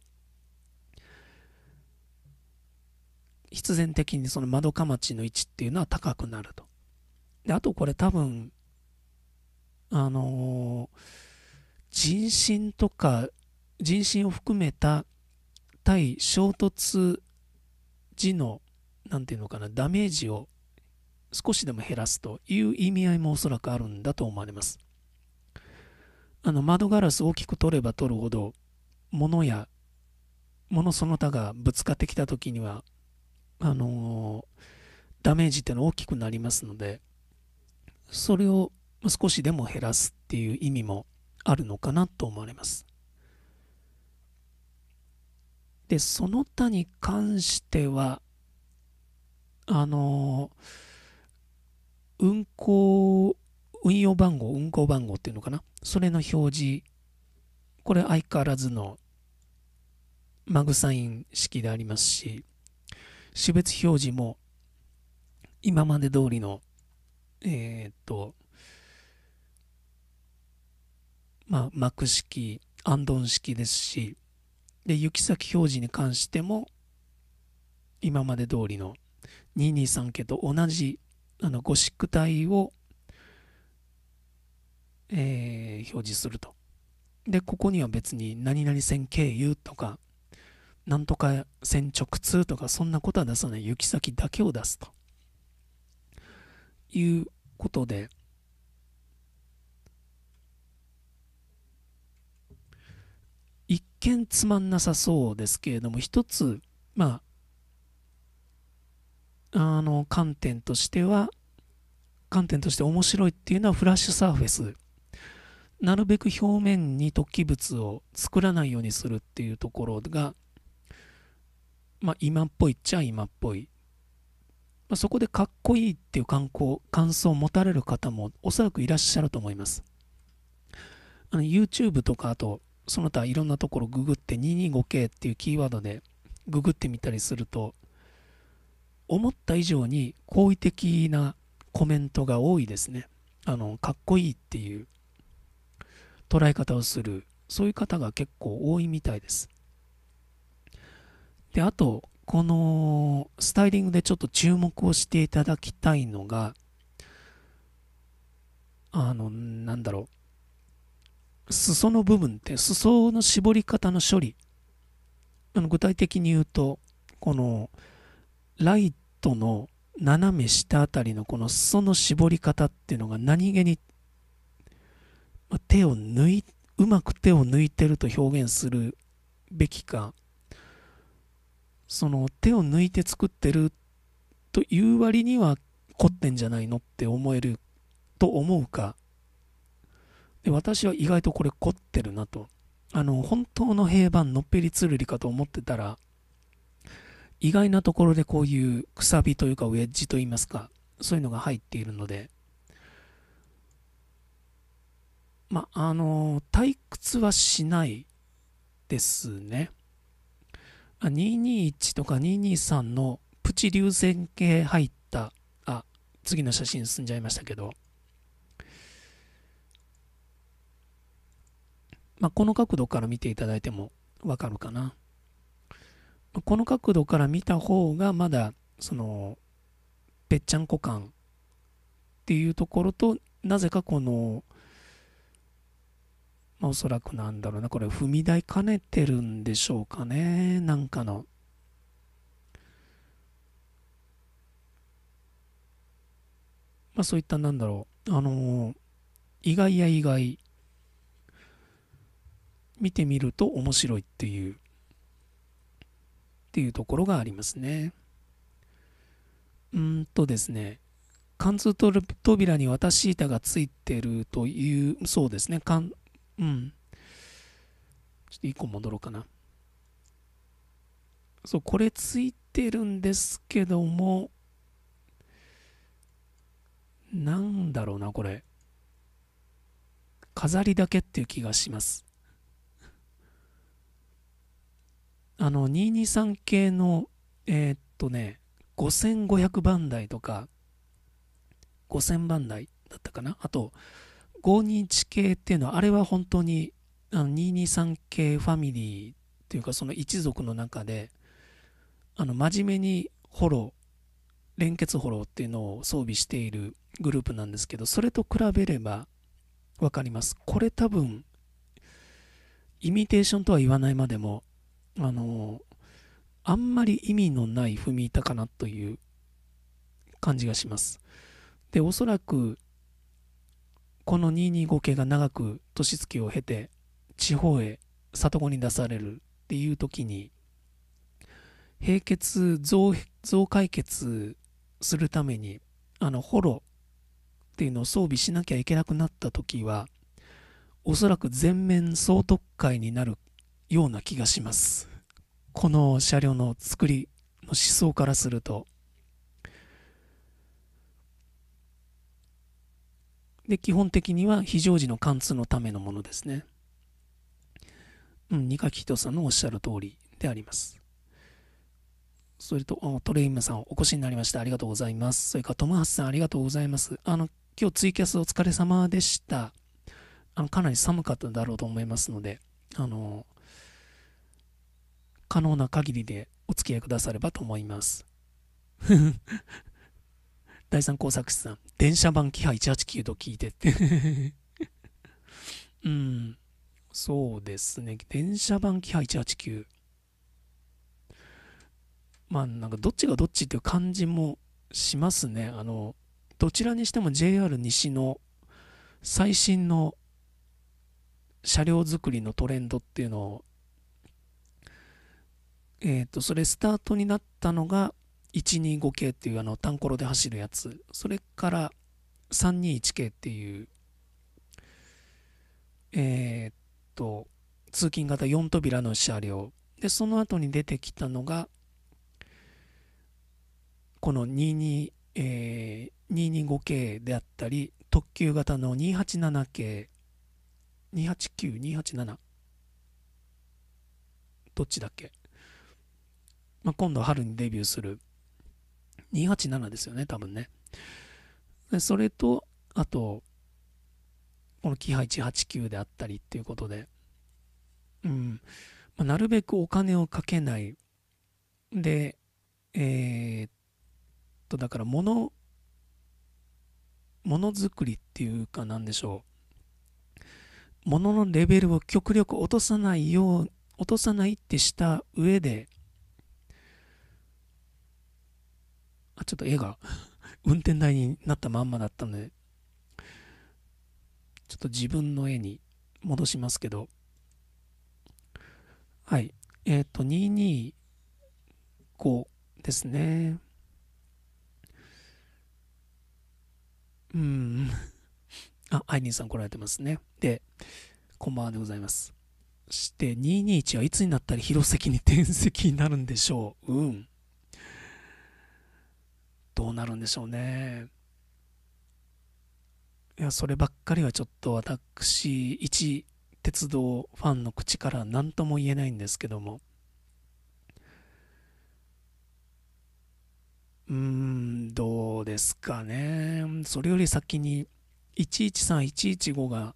必然的にその窓かまちの位置っていうのは高くなると。であとこれ多分あのー、人身とか人身を含めた対衝突時の何て言うのかなダメージを少しでも減らすという意味合いもおそらくあるんだと思われます。あの窓ガラス大きく取れば取るほど物や物その他がぶつかってきた時にはあのー、ダメージっていうのは大きくなりますのでそれを少しでも減らすっていう意味もあるのかなと思われます。でその他に関してはあのー運行、運用番号、運行番号っていうのかな。それの表示。これ相変わらずのマグサイン式でありますし、種別表示も今まで通りの、えー、っと、まあ、幕式、アンドン式ですし、で、行き先表示に関しても、今まで通りの223家と同じあのゴシック体を、えー、表示すると。で、ここには別に何々線経由とか、なんとか線直通とか、そんなことは出さない。行き先だけを出すと。いうことで、一見つまんなさそうですけれども、一つ、まあ、あの観点としては観点として面白いっていうのはフラッシュサーフェスなるべく表面に突起物を作らないようにするっていうところが、まあ、今っぽいっちゃ今っぽい、まあ、そこでかっこいいっていう観光感想を持たれる方もおそらくいらっしゃると思いますあの YouTube とかあとその他いろんなところググって 225K っていうキーワードでググってみたりすると思った以上に好意的なコメントが多いですね。あの、かっこいいっていう捉え方をする、そういう方が結構多いみたいです。で、あと、このスタイリングでちょっと注目をしていただきたいのが、あの、なんだろう。裾の部分って、裾の絞り方の処理。あの具体的に言うと、この、ライトの斜め下あたりのこの裾の絞り方っていうのが何気に、まあ、手を抜い、うまく手を抜いてると表現するべきか、その手を抜いて作ってるという割には凝ってんじゃないのって思えると思うか、で私は意外とこれ凝ってるなと。あの、本当の平板のっぺりつるりかと思ってたら、意外なところでこういうくさびというかウェッジといいますか、そういうのが入っているので、まあ、あの、退屈はしないですね。221とか223のプチ流線形入った、あ、次の写真進んじゃいましたけど、まあ、この角度から見ていただいてもわかるかな。この角度から見た方がまだそのぺっちゃんこ感っていうところとなぜかこのまあおそらくなんだろうなこれ踏み台兼ねてるんでしょうかねなんかの。まあそういったなんだろうあのー、意外や意外見てみると面白いっていうっていうところがありますね。うんとですね、貫通扉に渡し板がついてるという、そうですね、かんうん。ちょっと1個戻ろうかな。そう、これついてるんですけども、なんだろうな、これ。飾りだけっていう気がします。あの223系のえー、っとね5500番台とか5000番台だったかなあと521系っていうのはあれは本当にあの223系ファミリーっていうかその一族の中であの真面目にホロ連結ホロっていうのを装備しているグループなんですけどそれと比べればわかりますこれ多分イミテーションとは言わないまでもあの、あんまり意味のない踏み板かなという感じがします。で、おそらく、この225系が長く年月を経て、地方へ里子に出されるっていう時に、平血増、増解決するために、あの、ホロっていうのを装備しなきゃいけなくなった時は、おそらく全面総特会になるような気がしますこの車両の作りの思想からするとで基本的には非常時の貫通のためのものですね。うん、二垣人さんのおっしゃる通りであります。それと、トレイムさんお越しになりました。ありがとうございます。それから、トムハスさんありがとうございます。あの、今日ツイキャスお疲れ様でした。あの、かなり寒かっただろうと思いますので、あの、可能な限りでお付き合いくださればと思います。第三工作室さん、電車版キハ189と聞いてって うん、そうですね。電車版キハ189。まあ、なんかどっちがどっちっていう感じもしますね。あの、どちらにしても JR 西の最新の車両作りのトレンドっていうのをえっ、ー、と、それスタートになったのが、125系っていうあの、単コロで走るやつ。それから、321系っていう、えっ、と、通勤型4扉の車両。で、その後に出てきたのが、この22、えー、225系であったり、特急型の287系、289、287。どっちだっけまあ、今度春にデビューする287ですよね、多分ね。でそれと、あと、このキハ189であったりっていうことで、うん、まあ、なるべくお金をかけない。で、えー、っと、だから物、ものづくりっていうかなんでしょう。物ののレベルを極力落とさないよう、落とさないってした上で、ちょっと絵が運転台になったまんまだったので、ちょっと自分の絵に戻しますけど、はい、えっ、ー、と、225ですね。うん。あ、アイニーさん来られてますね。で、こんばんはでございます。して、221はいつになったら広関に転籍になるんでしょう。うん。どうなるんでしょうね。いや、そればっかりはちょっと私、一鉄道ファンの口から何とも言えないんですけども。うーん、どうですかね。それより先に、113115が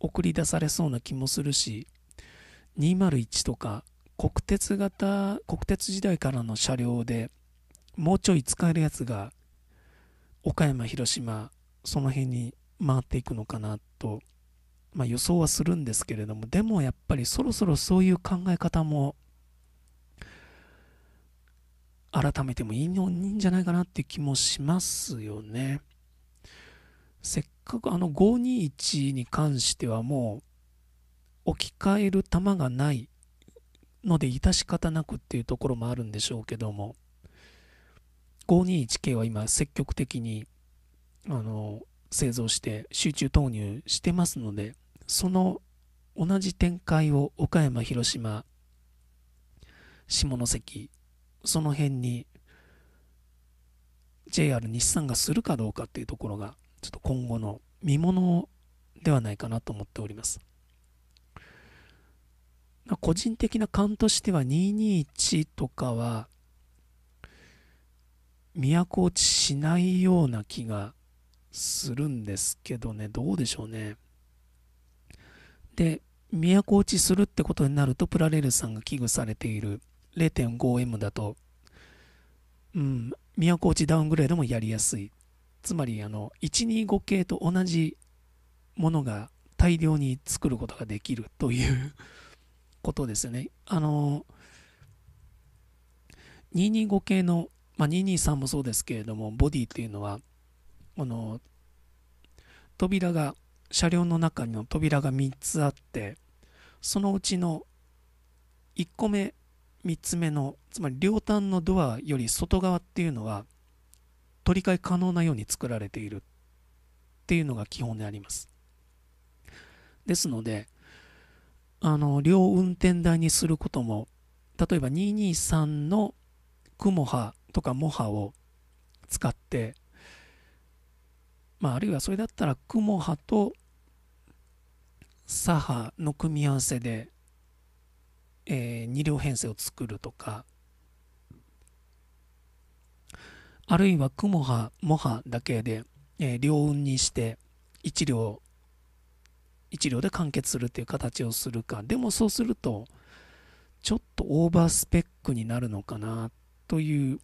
送り出されそうな気もするし、201とか、国鉄型、国鉄時代からの車両で、もうちょい使えるやつが岡山広島その辺に回っていくのかなと、まあ、予想はするんですけれどもでもやっぱりそろそろそういう考え方も改めてもいいんじゃないかなって気もしますよね。せっかくあの521に関してはもう置き換える球がないので致し方なくっていうところもあるんでしょうけども521系は今積極的にあの製造して集中投入してますのでその同じ展開を岡山広島下関その辺に JR 日産がするかどうかっていうところがちょっと今後の見ものではないかなと思っております個人的な勘としては221とかは都落ちしないような気がするんですけどね、どうでしょうね。で、都落ちするってことになると、プラレールさんが危惧されている 0.5M だと、うん、都落ちダウングレードもやりやすい。つまり、あの、125系と同じものが大量に作ることができるということですよね。あの、225系のまあ、22 3もそうですけれども、ボディっていうのは、この、扉が、車両の中の扉が3つあって、そのうちの1個目、3つ目の、つまり両端のドアより外側っていうのは、取り替え可能なように作られているっていうのが基本であります。ですので、あの、両運転台にすることも、例えば223の雲波とかモハを使って、まあ、あるいはそれだったらクモハと左派の組み合わせで、えー、2両編成を作るとかあるいは雲はモハだけで、えー、両運にして1両1両で完結するっていう形をするかでもそうするとちょっとオーバースペックになるのかなという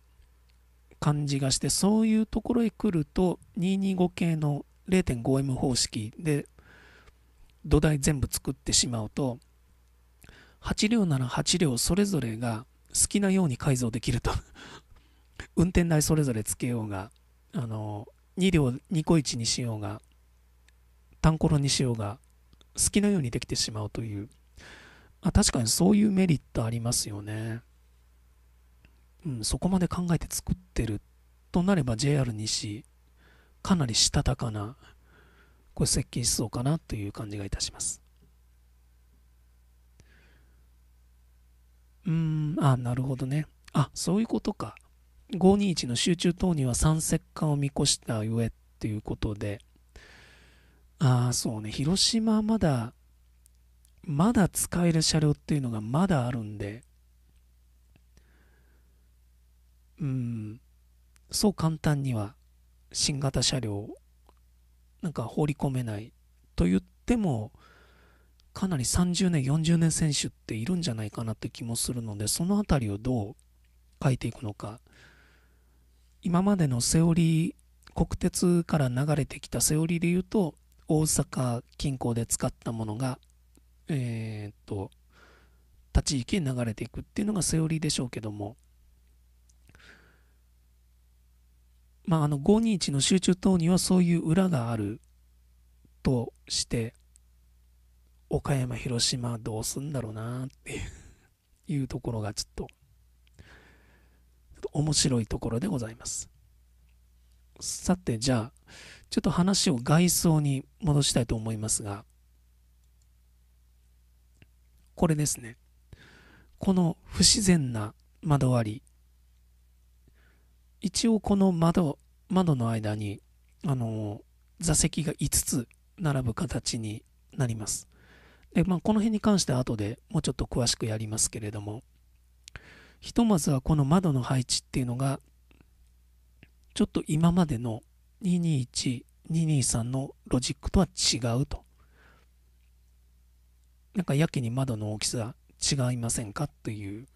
感じがしてそういうところへ来ると225系の 0.5M 方式で土台全部作ってしまうと8両なら8両それぞれが好きなように改造できると 運転台それぞれつけようがあの2両2個1にしようが単コロにしようが好きなようにできてしまうというあ確かにそういうメリットありますよねうん、そこまで考えて作ってるとなれば JR 西かなりしたたかなこれ設計そうかなという感じがいたしますうんあなるほどねあそういうことか521の集中投入は3石化を見越したゆえっていうことでああそうね広島まだまだ使える車両っていうのがまだあるんでうんそう簡単には新型車両なんか放り込めないと言ってもかなり30年40年選手っているんじゃないかなって気もするのでその辺りをどう書いていくのか今までのセオリー国鉄から流れてきたセオリーで言うと大阪近郊で使ったものがえー、っと立ち行へ流れていくっていうのがセオリーでしょうけどもまあ、あの521の集中等にはそういう裏があるとして岡山広島どうすんだろうなっていうところがちょっと面白いところでございますさてじゃあちょっと話を外装に戻したいと思いますがこれですねこの不自然な窓割り一応この窓、窓の間に、あの、座席が5つ並ぶ形になります。で、まあ、この辺に関しては後でもうちょっと詳しくやりますけれども、ひとまずはこの窓の配置っていうのが、ちょっと今までの221、223のロジックとは違うと。なんかやけに窓の大きさ違いませんかという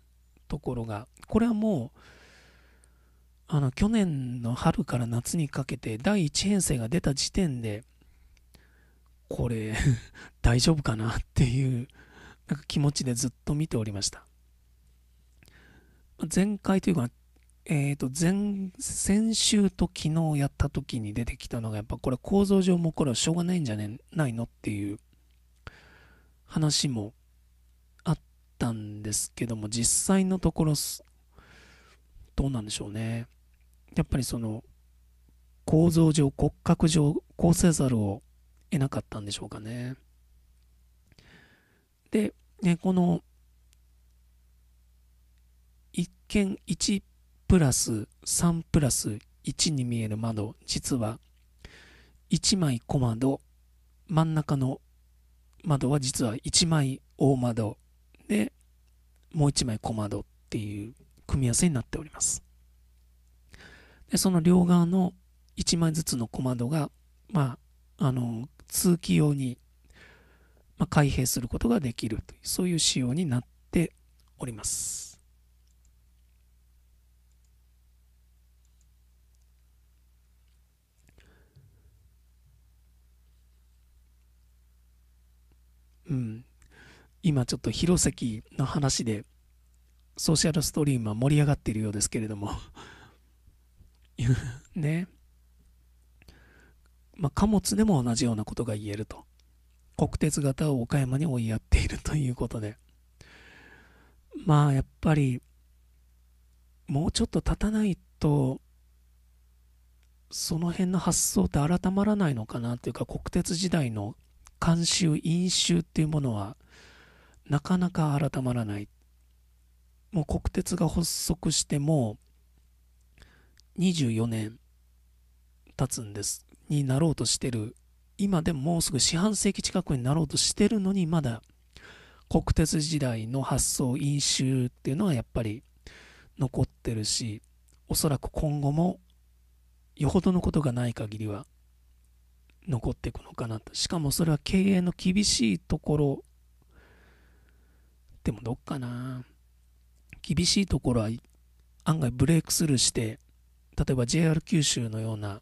ところが、これはもう、あの去年の春から夏にかけて第1編成が出た時点でこれ 大丈夫かなっていうなんか気持ちでずっと見ておりました前回というかえっ、ー、と前先週と昨日やった時に出てきたのがやっぱこれ構造上もこれはしょうがないんじゃ、ね、ないのっていう話もあったんですけども実際のところどうなんでしょうね。やっぱりその構造上骨格上こうせざるを得なかったんでしょうかね。で、ね、この一見1プラス3プラス1に見える窓実は1枚小窓真ん中の窓は実は1枚大窓でもう1枚小窓っていう組み合わせになっております。でその両側の1枚ずつの小窓が、まあ、あの通気用に、まあ、開閉することができるというそういう仕様になっております。うん、今ちょっと弘前の話でソーシャルストリームは盛り上がっているようですけれどもね。まあ、貨物でも同じようなことが言えると。国鉄型を岡山に追いやっているということで。まあ、やっぱり、もうちょっと経たないと、その辺の発想って改まらないのかなというか、国鉄時代の慣習、飲酒っていうものは、なかなか改まらない。もう国鉄が発足しても24年経つんですになろうとしてる今でももうすぐ四半世紀近くになろうとしてるのにまだ国鉄時代の発想飲酒っていうのはやっぱり残ってるしおそらく今後もよほどのことがない限りは残っていくのかなとしかもそれは経営の厳しいところでもどっかな厳しいところは案外ブレイクスルーして例えば JR 九州のような、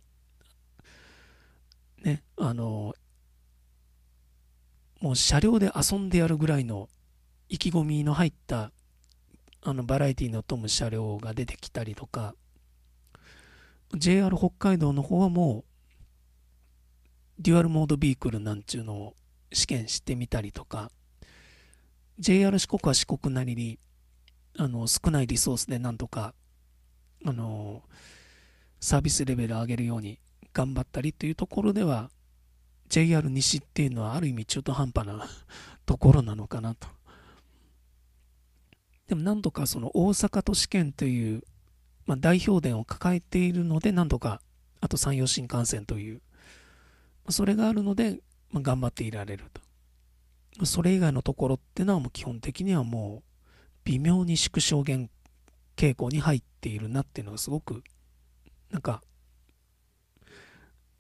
ね、あの、もう車両で遊んでやるぐらいの意気込みの入ったあのバラエティの富む車両が出てきたりとか JR 北海道の方はもうデュアルモードビークルなんちゅうのを試験してみたりとか JR 四国は四国なりにあの少ないリソースでなんとかあのーサービスレベル上げるように頑張ったりというところでは JR 西っていうのはある意味中途半端なところなのかなと。でも何とかその大阪都市圏という、まあ、代表電を抱えているので何とかあと山陽新幹線という、まそれがあるので、ま頑張っていられると。それ以外のところっていうのはもう基本的にはもう微妙に縮小減傾向に入っているなっていうのがすごくなんか、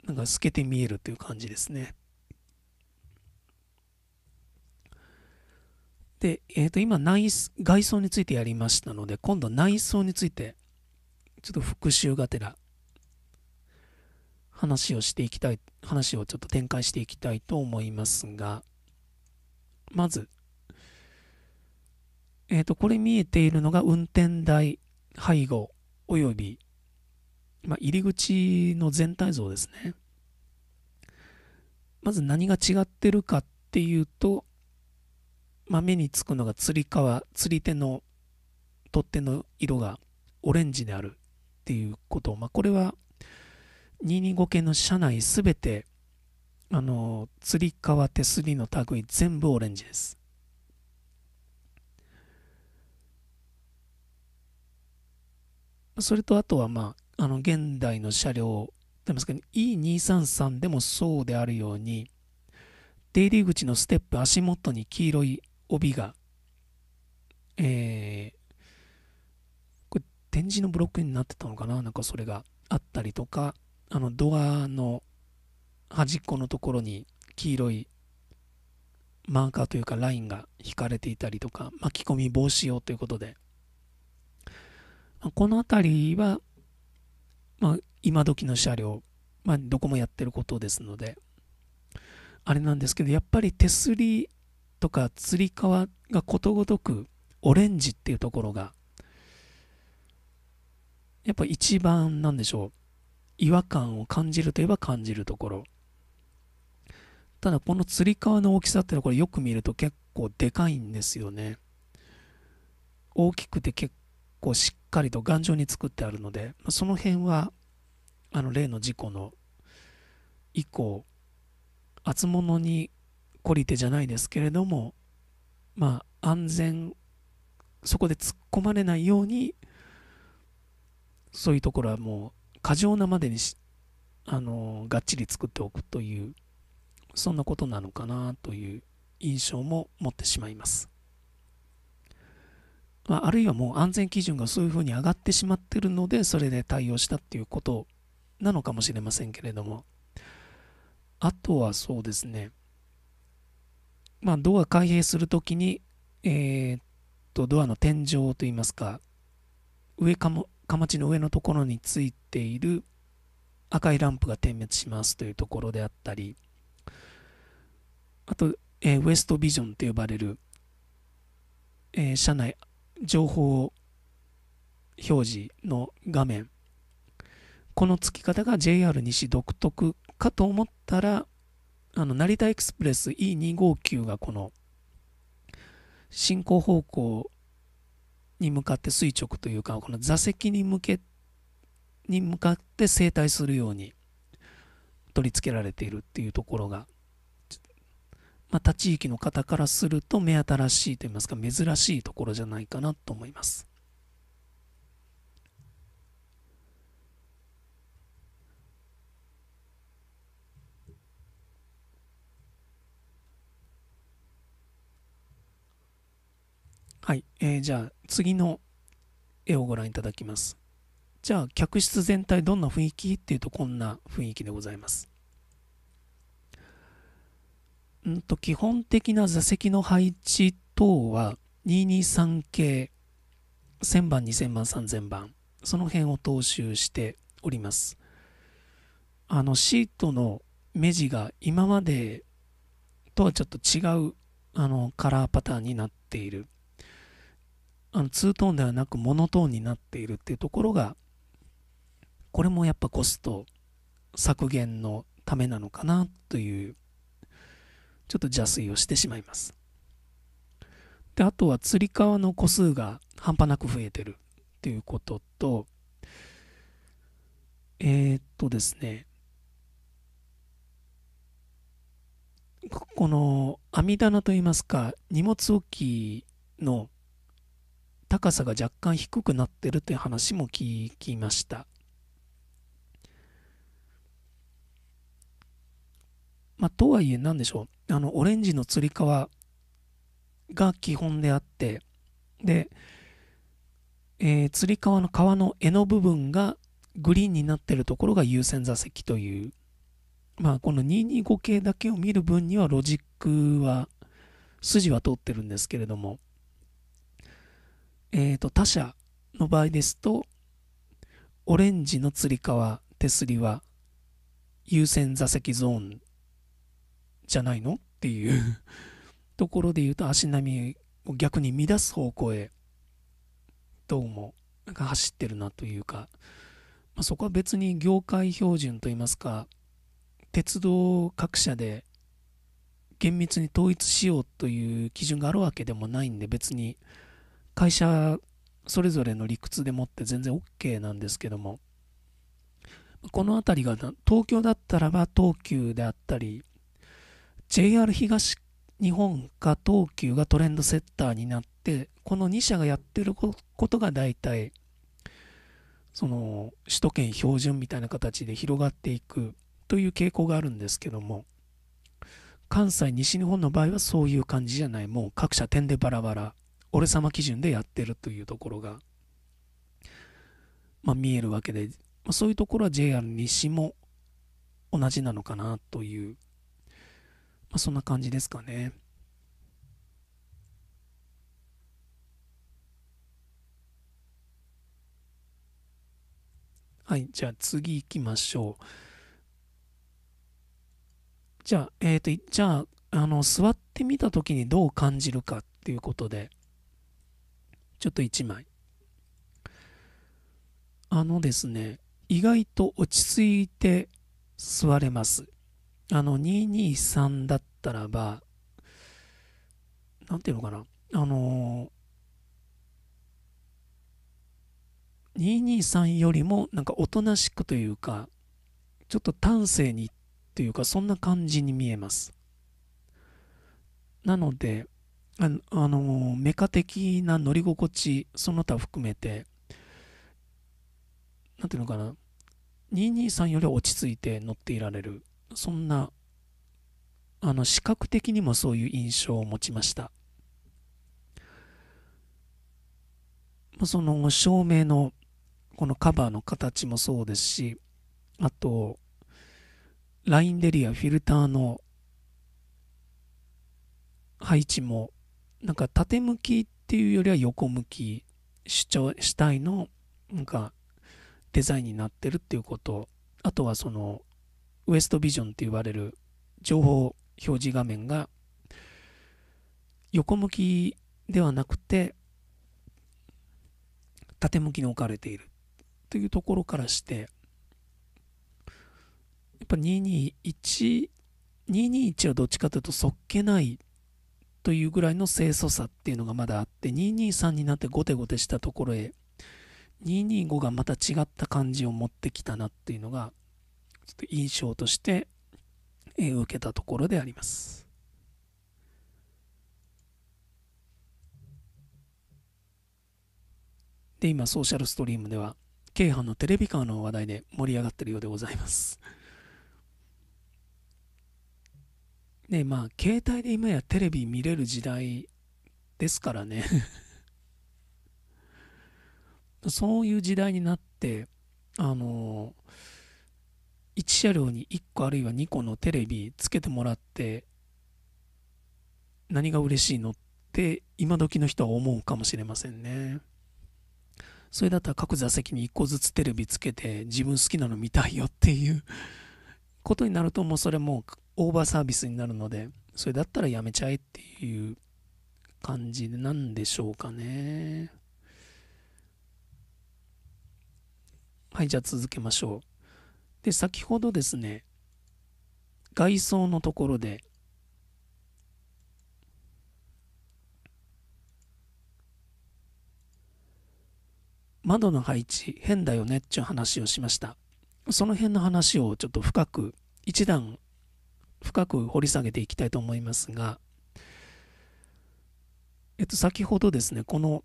なんか透けて見えるという感じですね。で、えっ、ー、と、今内、外装についてやりましたので、今度内装について、ちょっと復習がてら、話をしていきたい、話をちょっと展開していきたいと思いますが、まず、えっ、ー、と、これ見えているのが運転台配合よびまあ、入り口の全体像ですね。まず何が違ってるかっていうと、まあ、目につくのが釣り革、釣り手の取っ手の色がオレンジであるっていうこと、まあ、これは225系の車内すべて、あの、釣り革手すりの類全部オレンジです。それとあとはまああの現代の車両といいますか、ね、E233 でもそうであるように出入り口のステップ足元に黄色い帯が、えー、これ展示のブロックになってたのかななんかそれがあったりとかあのドアの端っこのところに黄色いマーカーというかラインが引かれていたりとか巻き込み防止用ということでこの辺りはまあ、今時の車両、まあ、どこもやってることですので、あれなんですけど、やっぱり手すりとかつり革がことごとくオレンジっていうところが、やっぱ一番なんでしょう、違和感を感じるといえば感じるところ。ただこのつり革の大きさっていうのはこれよく見ると結構でかいんですよね。大きくて結構しっかりと頑丈に作ってあるので、まあ、その辺はあの例の事故の以降厚物に懲りてじゃないですけれどもまあ安全そこで突っ込まれないようにそういうところはもう過剰なまでにしあのがっちり作っておくというそんなことなのかなという印象も持ってしまいます。まあ、あるいはもう安全基準がそういうふうに上がってしまってるので、それで対応したっていうことなのかもしれませんけれども、あとはそうですね、まあ、ドア開閉するときに、えー、っと、ドアの天井といいますか、上かも、かまちの上のところについている赤いランプが点滅しますというところであったり、あと、えー、ウエストビジョンと呼ばれる、えー、車内情報表示の画面この付き方が JR 西独特かと思ったらあの成田エクスプレス E259 がこの進行方向に向かって垂直というかこの座席に向けに向かって整体するように取り付けられているっていうところがま他地域の方からすると目新しいといいますか珍しいところじゃないかなと思います。はい、えー、じゃあ次の絵をご覧いただきます。じゃあ客室全体どんな雰囲気っていうとこんな雰囲気でございます。うんと基本的な座席の配置等は223系1000番2000番3000番その辺を踏襲しておりますあのシートの目地が今までとはちょっと違うあのカラーパターンになっているあのツートーンではなくモノトーンになっているっていうところがこれもやっぱコスト削減のためなのかなというちょっと邪推をしてしまいます。で、あとはつり革の個数が半端なく増えてるっていうことと、えー、っとですね、この網棚といいますか、荷物置きの高さが若干低くなってるという話も聞きました。まあ、とはいえ、何でしょう。あの、オレンジのつり革が基本であって、で、えー、つり革の革の柄の部分がグリーンになってるところが優先座席という、まあ、この225系だけを見る分にはロジックは、筋は通ってるんですけれども、えっ、ー、と、他社の場合ですと、オレンジのつり革、手すりは優先座席ゾーンじゃないのっていうところで言うと足並みを逆に乱す方向へどうもなんか走ってるなというか、まあ、そこは別に業界標準といいますか鉄道各社で厳密に統一しようという基準があるわけでもないんで別に会社それぞれの理屈でもって全然 OK なんですけどもこの辺りが東京だったらば東急であったり JR 東日本か東急がトレンドセッターになってこの2社がやってることが大体その首都圏標準みたいな形で広がっていくという傾向があるんですけども関西西日本の場合はそういう感じじゃないもう各社点でバラバラ俺様基準でやってるというところが、まあ、見えるわけで、まあ、そういうところは JR 西も同じなのかなというまあ、そんな感じですかね。はい、じゃあ次行きましょう。じゃあ、えっ、ー、と、じゃあ、あの、座ってみた時にどう感じるかっていうことで、ちょっと1枚。あのですね、意外と落ち着いて座れます。あの、223だったらば、なんていうのかな、あのー、223よりもなんかおとなしくというか、ちょっと端正にというか、そんな感じに見えます。なので、あの、あのー、メカ的な乗り心地、その他含めて、なんていうのかな、223よりは落ち着いて乗っていられる。そんなあの視覚的にもそういう印象を持ちましたその照明のこのカバーの形もそうですしあとラインデリアフィルターの配置もなんか縦向きっていうよりは横向き主張主体のなんかデザインになってるっていうことあとはそのウエストビジョンと呼ばれる情報表示画面が横向きではなくて縦向きに置かれているというところからしてやっぱ221221 221はどっちかというとそっけないというぐらいの清楚さっていうのがまだあって223になってゴテゴテしたところへ225がまた違った感じを持ってきたなっていうのがちょっと印象として、え受けたところであります。で、今、ソーシャルストリームでは、京阪のテレビカーの話題で盛り上がってるようでございます。ねまあ、携帯で今やテレビ見れる時代ですからね そういう時代になって、あのー1車両に1個あるいは2個のテレビつけてもらって何が嬉しいのって今時の人は思うかもしれませんねそれだったら各座席に1個ずつテレビつけて自分好きなの見たいよっていう ことになるともうそれもうオーバーサービスになるのでそれだったらやめちゃえっていう感じなんでしょうかねはいじゃあ続けましょうで、先ほどですね、外装のところで、窓の配置変だよねっていう話をしましたその辺の話をちょっと深く一段深く掘り下げていきたいと思いますがえっと先ほどですねこの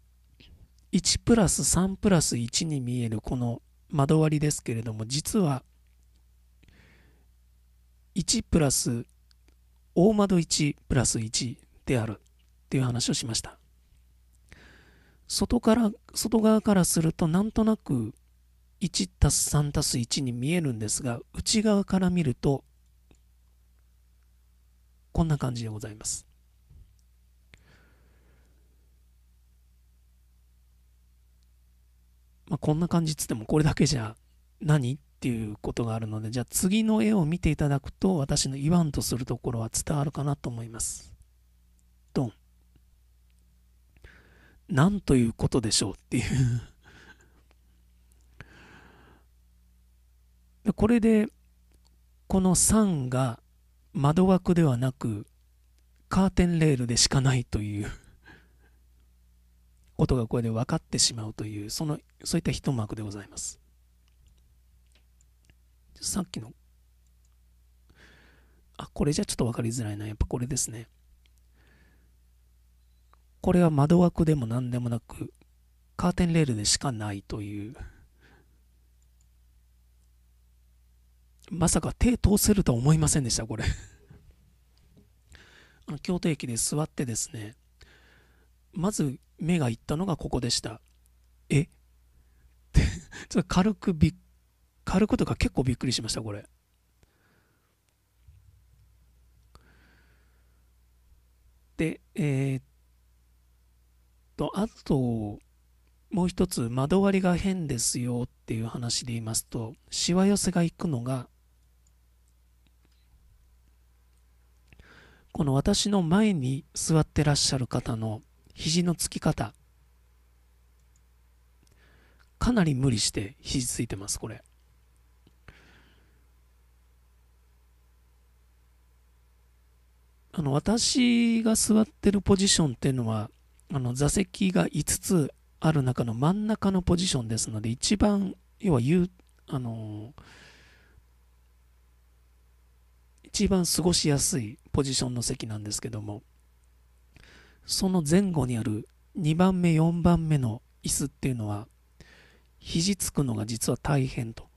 1プラス3プラス1に見えるこの窓割りですけれども実は1プラス大窓1プラス1であるっていう話をしました外から外側からするとなんとなく1たす3たす1に見えるんですが内側から見るとこんな感じでございますまあ、こんな感じっつってもこれだけじゃ何っっていうことがあるので、じゃあ次の絵を見ていただくと、私の言わんとするところは伝わるかなと思います。ドン。なんということでしょうっていうで。これで、この3が窓枠ではなく、カーテンレールでしかないということがこれで分かってしまうという、その、そういった一幕でございます。さっきの、あ、これじゃちょっと分かりづらいな。やっぱこれですね。これは窓枠でも何でもなく、カーテンレールでしかないという。まさか手通せるとは思いませんでした、これ あの京都駅で座ってですね、まず目が行ったのがここでした。えって、ちょっと軽くびっ軽くとか結構びっくりしました、これ。で、えー、っと、あと、もう一つ、窓割りが変ですよっていう話で言いますと、しわ寄せがいくのが、この私の前に座ってらっしゃる方の肘のつき方、かなり無理して肘ついてます、これ。あの私が座ってるポジションっていうのはあの座席が5つある中の真ん中のポジションですので一番要は言うあの一番過ごしやすいポジションの席なんですけどもその前後にある2番目4番目の椅子っていうのは肘つくのが実は大変と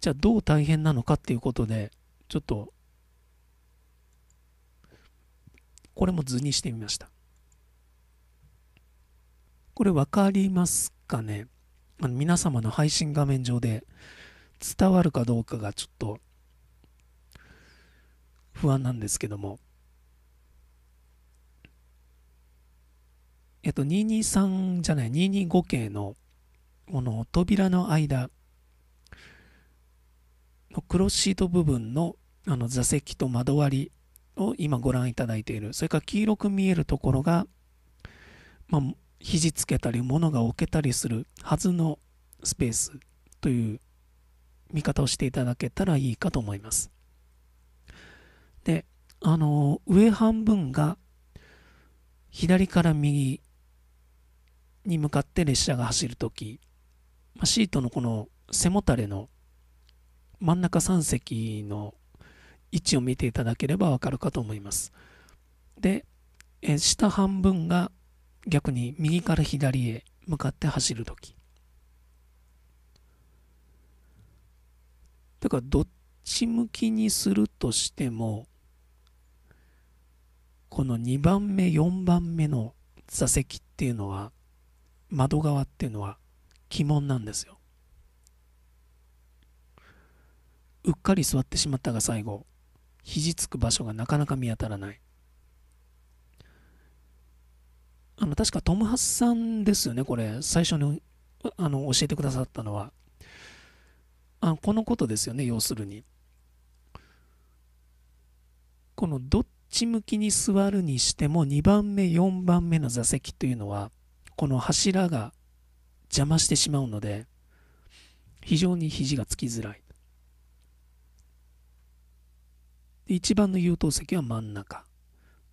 じゃあどう大変なのかっていうことでちょっとこれも図にしてみました。これ分かりますかねあの皆様の配信画面上で伝わるかどうかがちょっと不安なんですけども。えっと、223じゃない、225系のこの扉の間のクロスシート部分のあの座席と窓割りを今ご覧いただいている。それから黄色く見えるところが、まあ、肘つけたり物が置けたりするはずのスペースという見方をしていただけたらいいかと思います。で、あの、上半分が左から右に向かって列車が走るとき、まあ、シートのこの背もたれの真ん中3席の位置を見ていただければわかるかと思います。で、え下半分が逆に右から左へ向かって走るとき。だからどっち向きにするとしても、この2番目、4番目の座席っていうのは、窓側っていうのは鬼門なんですよ。うっかり座ってしまったが最後、肘つく場所がなかなか見当たらない。あの、確かトム・ハスさんですよね、これ。最初に、あの、教えてくださったのは。あこのことですよね、要するに。このどっち向きに座るにしても2番目、4番目の座席というのは、この柱が邪魔してしまうので、非常に肘がつきづらい。で一番の優等席は真ん中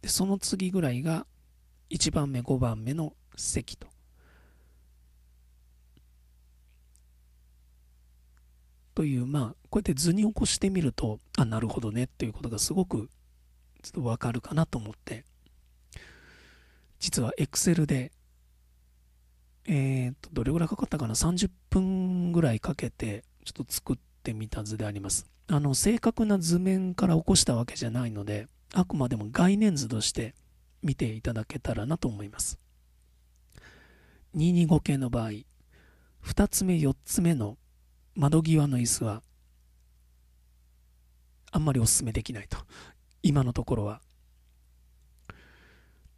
でその次ぐらいが1番目5番目の席と。というまあこうやって図に起こしてみるとあなるほどねということがすごくちょっとわかるかなと思って実は Excel でえっ、ー、とどれぐらいかかったかな30分ぐらいかけてちょっと作ってみた図であります。あの正確な図面から起こしたわけじゃないのであくまでも概念図として見ていただけたらなと思います225系の場合2つ目4つ目の窓際の椅子はあんまりお勧めできないと今のところは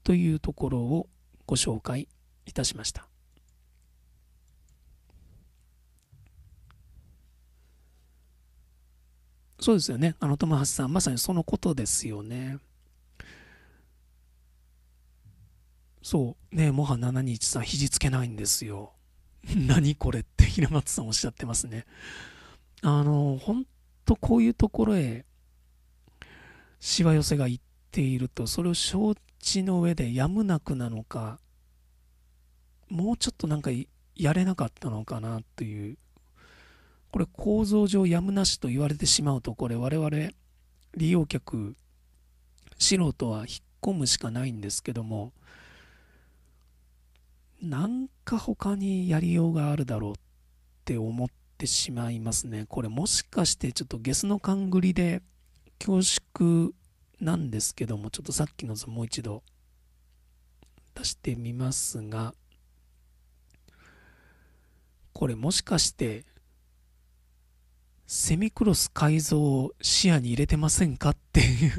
というところをご紹介いたしましたそうですよね。あの、友橋さん、まさにそのことですよね。そう。ねもは721さん、肘つけないんですよ。何これって平松さんおっしゃってますね。あの、ほんとこういうところへ、しわ寄せが行っていると、それを承知の上でやむなくなのか、もうちょっとなんかやれなかったのかなというこれ構造上やむなしと言われてしまうとこれ我々利用客素人は引っ込むしかないんですけどもなんか他にやりようがあるだろうって思ってしまいますねこれもしかしてちょっとゲスの勘繰りで恐縮なんですけどもちょっとさっきの図もう一度出してみますがこれもしかしてセミクロス改造を視野に入れてませんかっていう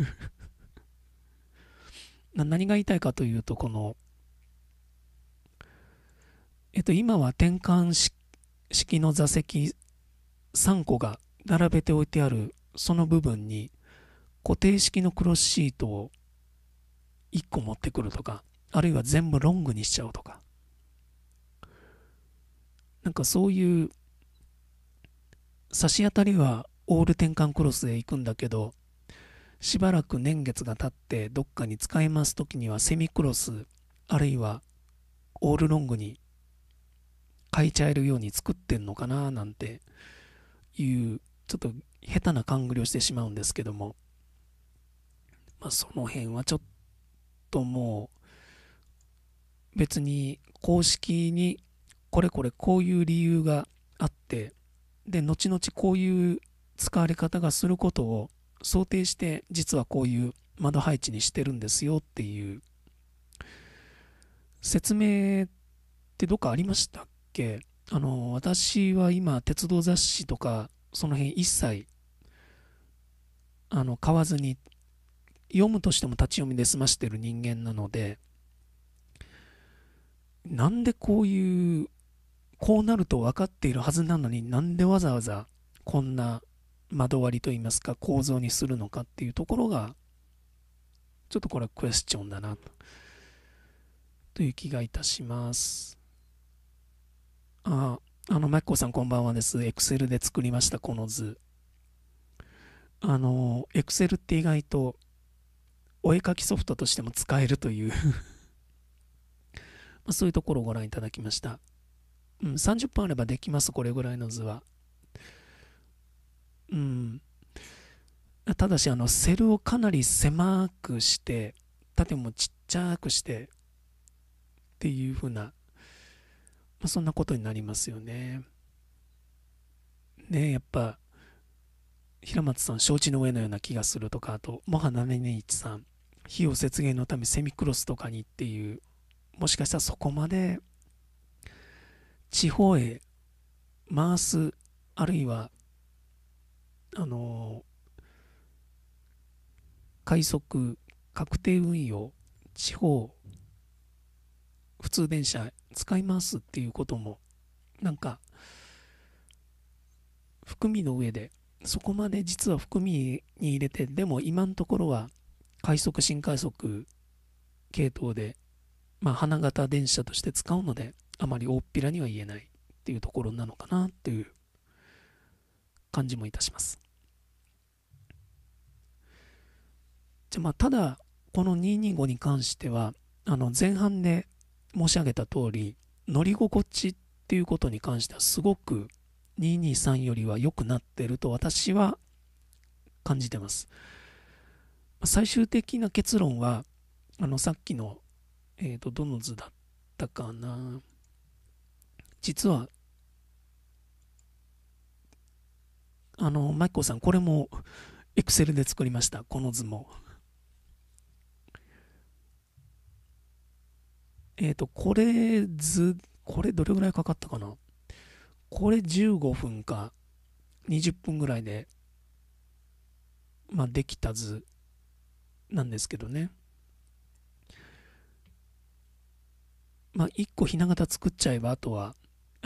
何が言いたいかというと、この、えっと、今は転換式の座席3個が並べておいてあるその部分に固定式のクロスシートを1個持ってくるとか、あるいは全部ロングにしちゃうとか、なんかそういう差し当たりはオール転換クロスへ行くんだけど、しばらく年月が経ってどっかに使います時にはセミクロス、あるいはオールロングに変えちゃえるように作ってんのかななんていう、ちょっと下手な勘繰りをしてしまうんですけども、まあ、その辺はちょっともう別に公式にこれこれこういう理由があってで後々こういう使われ方がすることを想定して実はこういう窓配置にしてるんですよっていう説明ってどっかありましたっけあの私は今鉄道雑誌とかその辺一切あの買わずに読むとしても立ち読みで済ましてる人間なのでなんでこういうこうなると分かっているはずなのになんでわざわざこんな窓割りといいますか構造にするのかっていうところがちょっとこれはクエスチョンだなとという気がいたしますああのマッコさんこんばんはですエクセルで作りましたこの図あのエクセルって意外とお絵かきソフトとしても使えるという まそういうところをご覧いただきましたうん、30分あればできます、これぐらいの図は。うん。ただし、あの、セルをかなり狭くして、縦もちっちゃくして、っていう風な、まあ、そんなことになりますよね。ねやっぱ、平松さん、承知の上のような気がするとか、あと、もはなねねいちさん、費用節減のためセミクロスとかにっていう、もしかしたらそこまで地方へ回す、あるいは、あの快速、確定運用、地方、普通電車使い回すっていうことも、なんか、含みの上で、そこまで実は含みに入れて、でも今のところは快速、新快速系統で、まあ、花形電車として使うので、あまり大っぴらには言えないっていうところなのかなっていう感じもいたします。じゃまあただこの225に関してはあの前半で申し上げた通り乗り心地っていうことに関してはすごく223よりは良くなってると私は感じてます。最終的な結論はあのさっきの、えーとどの図だったかな実は、あの、マイコさん、これもエクセルで作りました、この図も。えっ、ー、と、これ図、これどれぐらいかかったかなこれ15分か20分ぐらいで、まあ、できた図なんですけどね。まあ、1個ひな形作っちゃえば、あとは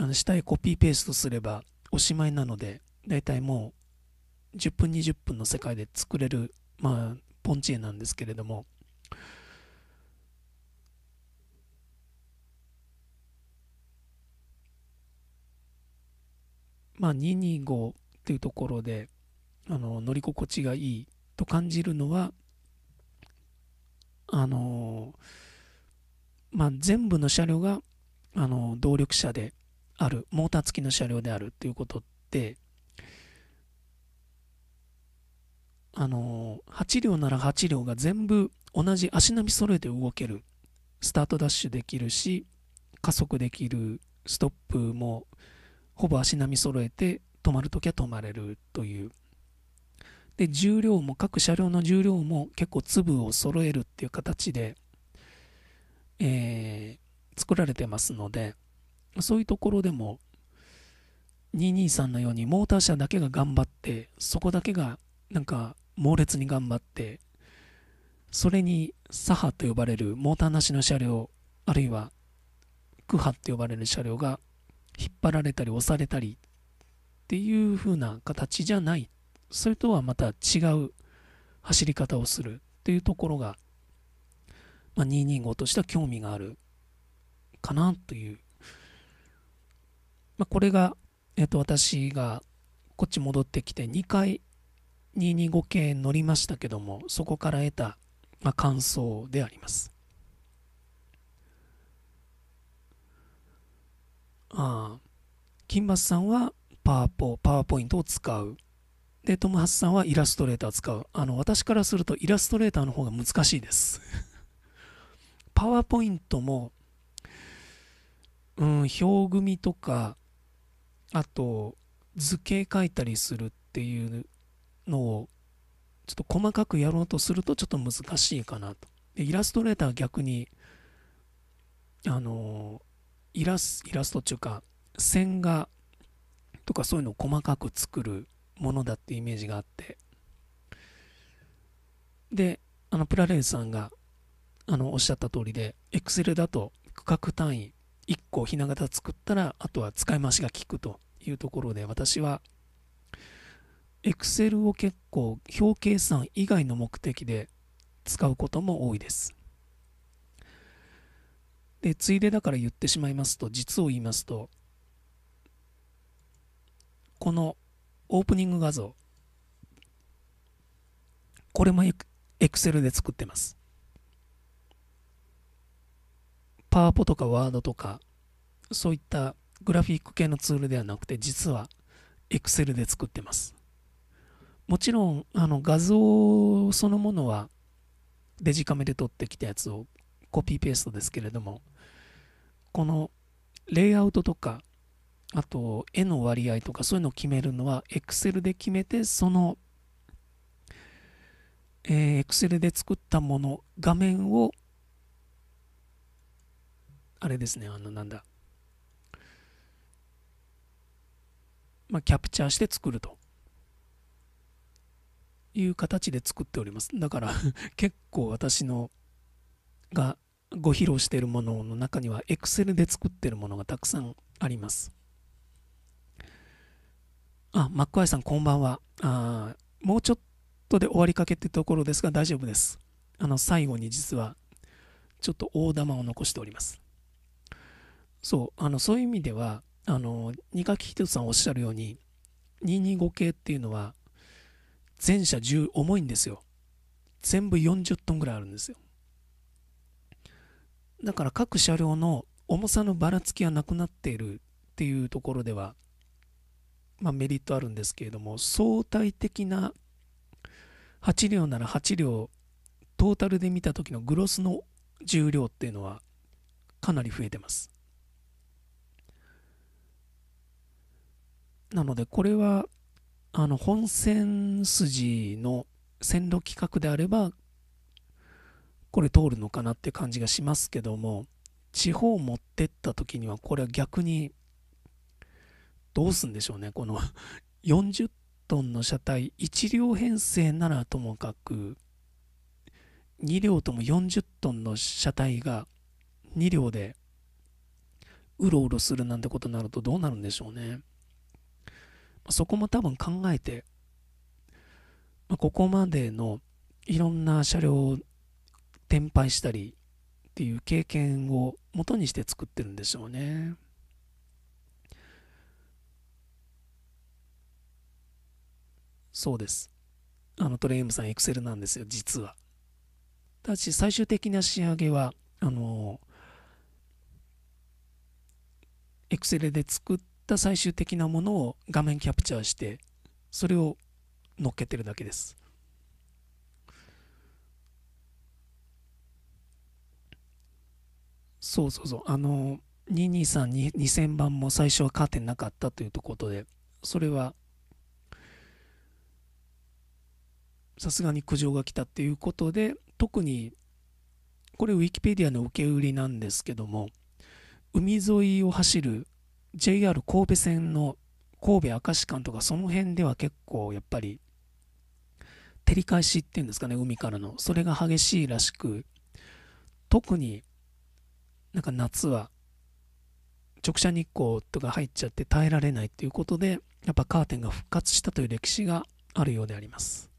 あの下へコピーペーストすればおしまいなので、だいたいもう10分20分の世界で作れる、まあ、ポンチ絵なんですけれども、まあ、225っていうところであの乗り心地がいいと感じるのはあのまあ、全部の車両があの動力車であるモーター付きの車両であるっていうことってあの8両なら8両が全部同じ足並み揃えて動けるスタートダッシュできるし加速できるストップもほぼ足並み揃えて止まるときは止まれるというで重量も各車両の重量も結構粒を揃えるっていう形で、えー、作られてますのでそういうところでも223のようにモーター車だけが頑張ってそこだけがなんか猛烈に頑張ってそれに左派と呼ばれるモーターなしの車両あるいはクハって呼ばれる車両が引っ張られたり押されたりっていう風な形じゃないそれとはまた違う走り方をするっていうところが、まあ、225としては興味があるかなというまあ、これが、えっと、私がこっち戻ってきて2回225系乗りましたけどもそこから得た、まあ、感想でありますああ金松さんはパワポパワーポイントを使うでトム・ハスさんはイラストレーターを使うあの私からするとイラストレーターの方が難しいです パワーポイントもうん表組とかあと図形描いたりするっていうのをちょっと細かくやろうとするとちょっと難しいかなと。でイラストレーターは逆にあのイラスイラストっていうか線画とかそういうのを細かく作るものだってイメージがあってであのプラレンさんがあのおっしゃった通りでエクセルだと区画単位1個ひな形作ったら、あとは使い回しが効くというところで、私は Excel を結構表計算以外の目的で使うことも多いです。で、ついでだから言ってしまいますと、実を言いますと、このオープニング画像、これも Excel で作ってます。パワポとかワードとか、そういったグラフィック系のツールではなくて、実は Excel で作ってます。もちろん、あの画像そのものはデジカメで撮ってきたやつをコピーペーストですけれども、このレイアウトとか、あと絵の割合とかそういうのを決めるのは Excel で決めて、その、えー、Excel で作ったもの、画面をあれですね、あの、なんだ。まあ、キャプチャーして作るという形で作っております。だから 結構私のがご披露しているものの中には Excel で作っているものがたくさんあります。あ、マックアイさんこんばんは。あもうちょっとで終わりかけってところですが大丈夫です。あの最後に実はちょっと大玉を残しております。そう、あの、そういう意味では、あの、二垣人さんおっしゃるように、225系っていうのは、全車重重いんですよ。全部40トンぐらいあるんですよ。だから各車両の重さのばらつきはなくなっているっていうところでは、まあ、メリットあるんですけれども相対的な8両なら8両トータルで見た時のグロスの重量っていうのはかなり増えてます。なので、これは、あの、本線筋の線路規格であれば、これ通るのかなって感じがしますけども、地方持ってった時には、これは逆に、どうすんでしょうね。この40トンの車体、1両編成ならともかく、2両とも40トンの車体が2両でうろうろするなんてことになるとどうなるんでしょうね。そこも多分考えて、まあ、ここまでのいろんな車両を転廃したりっていう経験を元にして作ってるんでしょうね。そうです。あのトレイムさん、エクセルなんですよ、実は。ただし、最終的な仕上げは、あの、エクセルで作っった最終的なものを画面キャプチャーしてそれを乗っけてるだけですそうそうそうあの22322000番も最初はカーテンなかったというところでそれはさすがに苦情が来たっていうことで特にこれウィキペディアの受け売りなんですけども海沿いを走る JR 神戸線の神戸明石間とかその辺では結構やっぱり照り返しっていうんですかね海からのそれが激しいらしく特になんか夏は直射日光とか入っちゃって耐えられないっていうことでやっぱカーテンが復活したという歴史があるようであります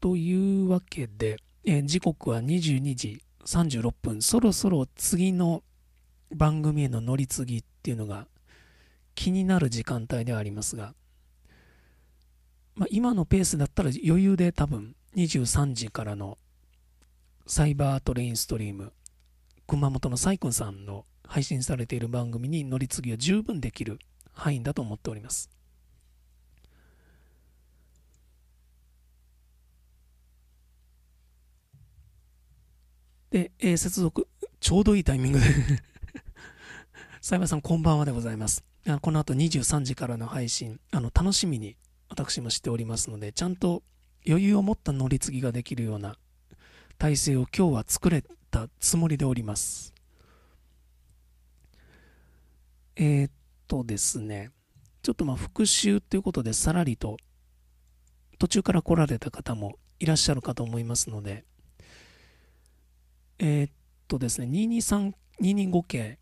というわけで、え時刻は22時36分、そろそろ次の番組への乗り継ぎっていうのが気になる時間帯ではありますが、まあ、今のペースだったら余裕で多分23時からのサイバートレインストリーム熊本のサイコンさんの配信されている番組に乗り継ぎは十分できる範囲だと思っております。で、えー、接続、ちょうどいいタイミングで サイバーさん、こんばんはでございます。あこの後23時からの配信、あの、楽しみに私もしておりますので、ちゃんと余裕を持った乗り継ぎができるような体制を今日は作れたつもりでおります。えー、っとですね、ちょっとまあ復習ということでさらりと途中から来られた方もいらっしゃるかと思いますので、えー、っとですね、223、225系、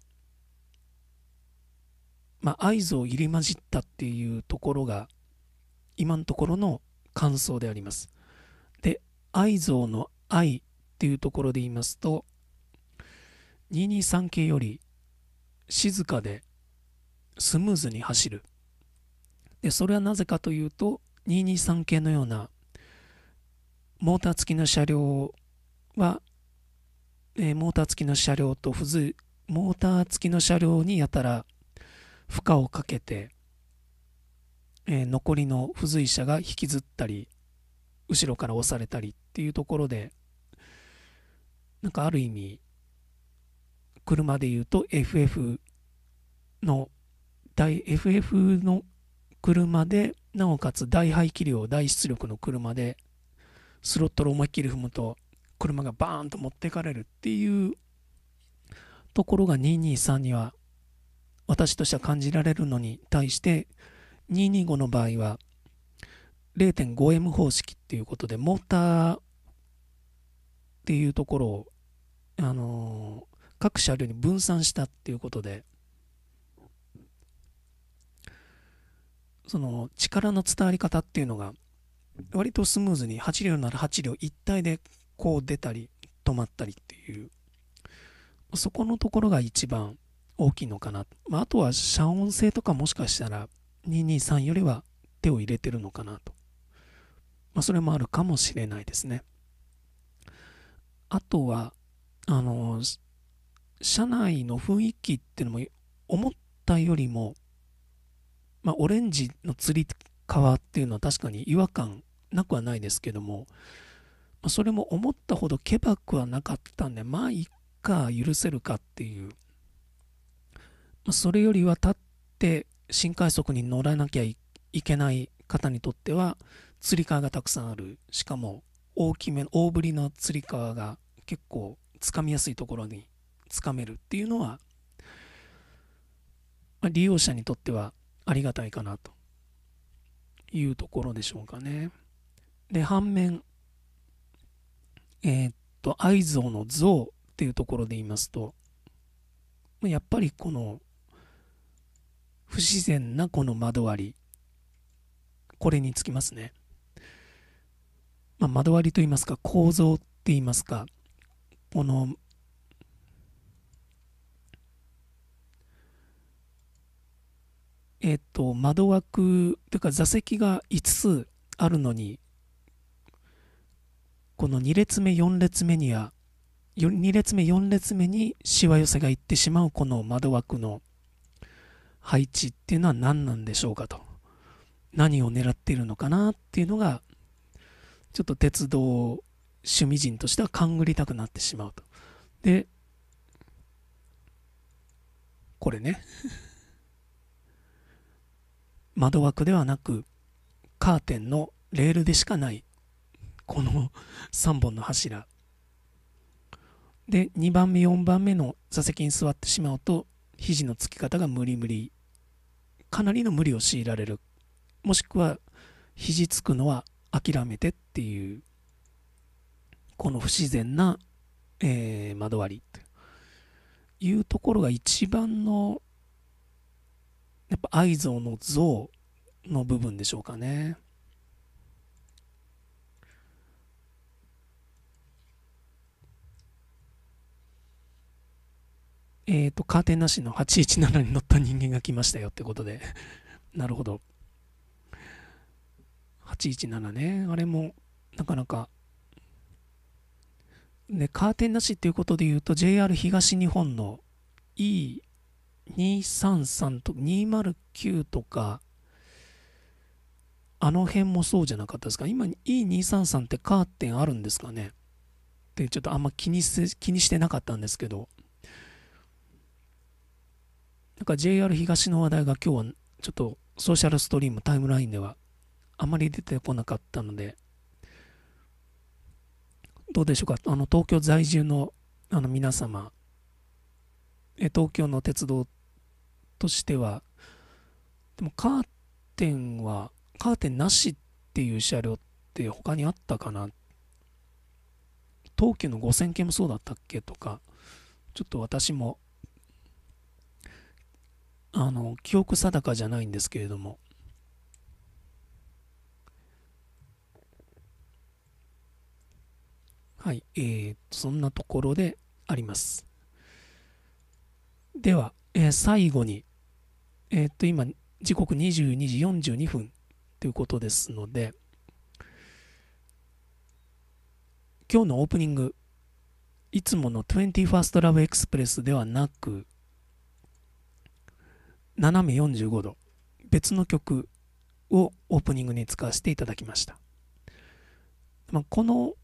まあ、合図を入り混じったっていうところが、今のところの感想であります。で、合図の愛っていうところで言いますと、223系より静かでスムーズに走る。で、それはなぜかというと、223系のようなモーター付きの車両はえー、モーター付きの車両と付随モーター付きの車両にやたら負荷をかけて、えー、残りの付随車が引きずったり後ろから押されたりっていうところでなんかある意味車で言うと FF の大 FF の車でなおかつ大排気量大出力の車でスロットルを思いっきり踏むと車がバーンと持ってかれるっていうところが223には私としては感じられるのに対して225の場合は 0.5M 方式っていうことでモーターっていうところをあのー、各車両に分散したっていうことでその力の伝わり方っていうのが割とスムーズに8両なら8両一体でこう出たり止まったりっていうそこのところが一番大きいのかな、まあ、あとは遮音性とかもしかしたら223よりは手を入れてるのかなと、まあ、それもあるかもしれないですねあとはあの車内の雰囲気っていうのも思ったよりも、まあ、オレンジのつり革っていうのは確かに違和感なくはないですけどもあ、それも思ったほどけばくはなかったんでまあいっか許せるかっていう、まそれよりは立って新快速に乗らなきゃいけない方にとっては釣り革がたくさんあるしかも大きめ大ぶりの釣り革が結構つかみやすいところにつかめるっていうのは、ま利用者にとってはありがたいかなというところでしょうかね。で反面えー、っと、愛憎の像っていうところで言いますと、やっぱりこの、不自然なこの窓割り、これにつきますね。まあ、窓割りと言いますか、構造って言いますか、この、えっと、窓枠というか座席が5つあるのにこの2列目4列目には2列目4列目にしわ寄せがいってしまうこの窓枠の配置っていうのは何なんでしょうかと何を狙っているのかなっていうのがちょっと鉄道趣味人としては勘ぐりたくなってしまうとでこれね窓枠ではなくカーテンのレールでしかないこの3本の柱。で、2番目、4番目の座席に座ってしまうと、肘のつき方が無理無理。かなりの無理を強いられる。もしくは、肘つくのは諦めてっていう、この不自然な、えー、窓割りというところが一番の、やっぱ愛憎の像の部分でしょうかね。えっ、ー、と、カーテンなしの817に乗った人間が来ましたよってことで。なるほど。817ね。あれも、なかなか。で、カーテンなしっていうことで言うと、JR 東日本の E233 と209とか、あの辺もそうじゃなかったですか。今 E233 ってカーテンあるんですかねってちょっとあんま気にせ気にしてなかったんですけど。なんか JR 東の話題が今日はちょっとソーシャルストリームタイムラインではあまり出てこなかったので、どうでしょうか、あの東京在住のあの皆様、え東京の鉄道としては、でもカーテンは、カーテンなしっていう車両って他にあったかな東急の5000系もそうだったっけとか、ちょっと私もあの、記憶定かじゃないんですけれども、はい、えー、そんなところであります。では、えー、最後に、えー、っと、今、時刻22時42分ということですので、今日のオープニング、いつもの 21st Love Express ではなく、斜め45度別の曲をオープニングに使わせていただきました、まあ、この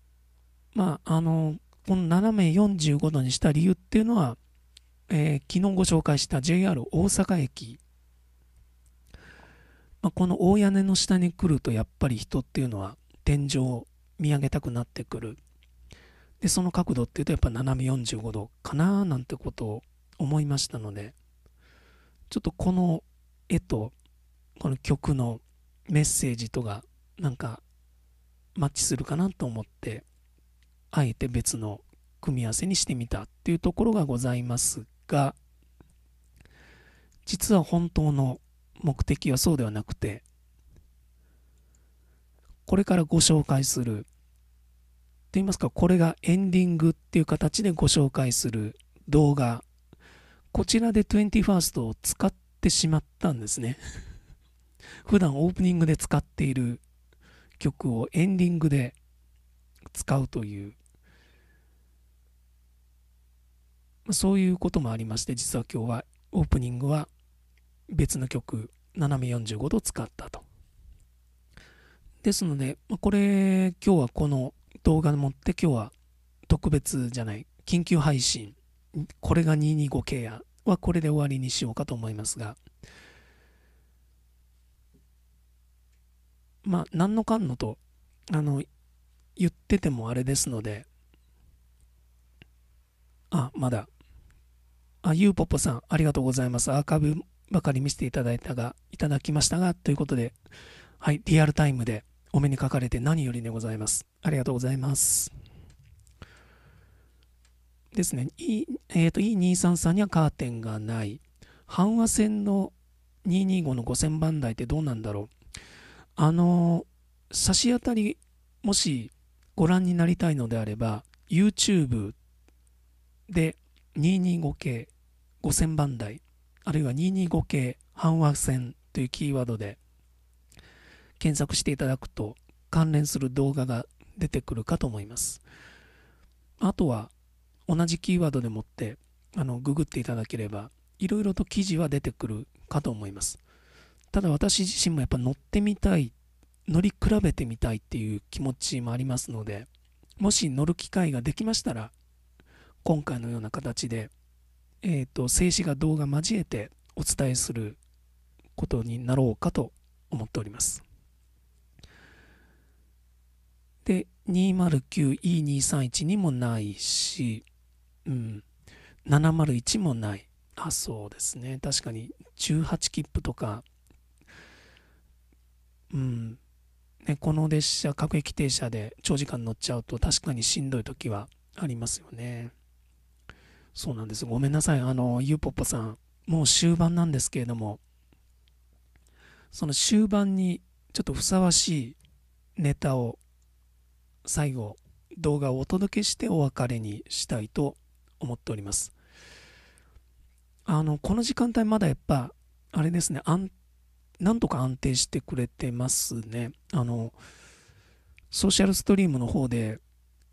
まああのこの斜め45度にした理由っていうのは、えー、昨日ご紹介した JR 大阪駅、まあ、この大屋根の下に来るとやっぱり人っていうのは天井を見上げたくなってくるでその角度っていうとやっぱ斜め45度かななんてことを思いましたのでちょっとこの絵とこの曲のメッセージとがなんかマッチするかなと思ってあえて別の組み合わせにしてみたっていうところがございますが実は本当の目的はそうではなくてこれからご紹介すると言いますかこれがエンディングっていう形でご紹介する動画こちらで 21st を使ってしまったんですね。普段オープニングで使っている曲をエンディングで使うという、そういうこともありまして、実は今日はオープニングは別の曲、斜め45度使ったと。ですので、これ、今日はこの動画でもって今日は特別じゃない、緊急配信これが225ケアはこれで終わりにしようかと思いますが、まあ、何のかんのと、あの、言っててもあれですので、あ、まだ。あ、ゆうぽぽさん、ありがとうございます。アーカイブばかり見せていただいたが、いただきましたが、ということで、はい、リアルタイムでお目にかかれて何よりでございます。ありがとうございます。ですね、E、えーと、E233 にはカーテンがない。半和線の225の5000番台ってどうなんだろう。あの、差し当たり、もしご覧になりたいのであれば、YouTube で2 2 5系5000番台、あるいは2 2 5系半和線というキーワードで検索していただくと関連する動画が出てくるかと思います。あとは同じキーワードでもってあのググっていただければいろいろと記事は出てくるかと思いますただ私自身もやっぱ乗ってみたい乗り比べてみたいっていう気持ちもありますのでもし乗る機会ができましたら今回のような形で、えーと、と静止画動画交えてお伝えすることになろうかと思っておりますで 209E231 にもないしうん、701もない。あ、そうですね。確かに18切符とか、うん、ね、この列車、各駅停車で長時間乗っちゃうと確かにしんどい時はありますよね。そうなんです。ごめんなさい。あの、ゆうぽっぽさん、もう終盤なんですけれども、その終盤にちょっとふさわしいネタを最後動画をお届けしてお別れにしたいと思っております。あの、この時間帯まだやっぱ、あれですね、なんとか安定してくれてますね。あの、ソーシャルストリームの方で、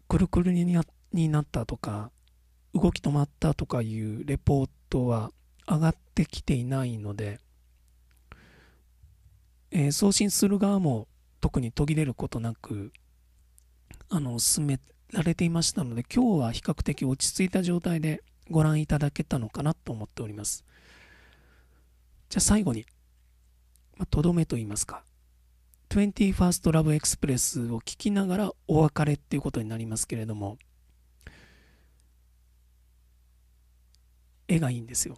くるくるになになったとか、動き止まったとかいうレポートは上がってきていないので、えー、送信する側も特に途切れることなく、あの、進められていましたので、今日は比較的落ち着いた状態でご覧いただけたのかなと思っております。じゃあ最後に、まあ、とどめと言いますか、21st Love Express を聞きながらお別れっていうことになりますけれども、絵がいいんですよ。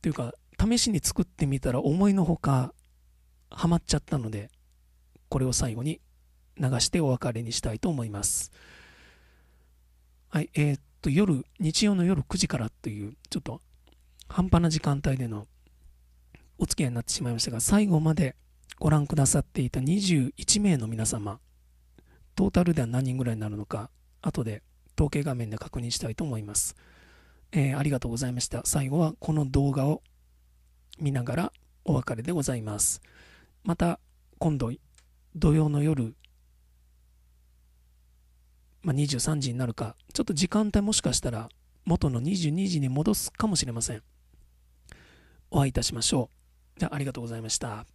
というか、試しに作ってみたら思いのほかハマっちゃったので、これを最後に流してお別れにしたいと思います。はい、えー、っと、夜、日曜の夜9時からという、ちょっと半端な時間帯でのお付き合いになってしまいましたが、最後までご覧くださっていた21名の皆様、トータルでは何人ぐらいになるのか、後で統計画面で確認したいと思います。えー、ありがとうございました。最後はこの動画を見ながらお別れでございます。また今度土曜の夜まあ、23時になるか、ちょっと時間帯もしかしたら元の22時に戻すかもしれません。お会いいたしましょう。じゃあ、ありがとうございました。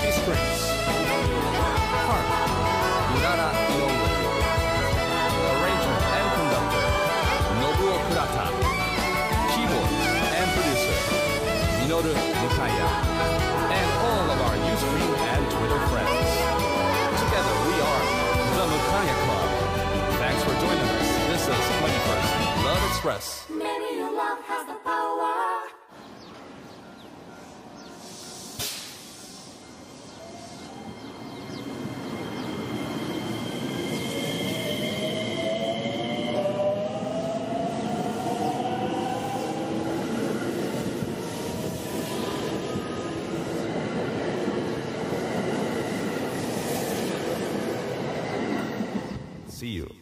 Silky Strings. Park Urara Inoue. Arranger and conductor, Nobuo Kurata. Keyboard and producer, Minoru Mukaya. And all of our Ustream and Twitter friends. Together we are the Mukaya Club. Thanks for joining us. This is 21st Love Express.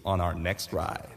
on our next ride.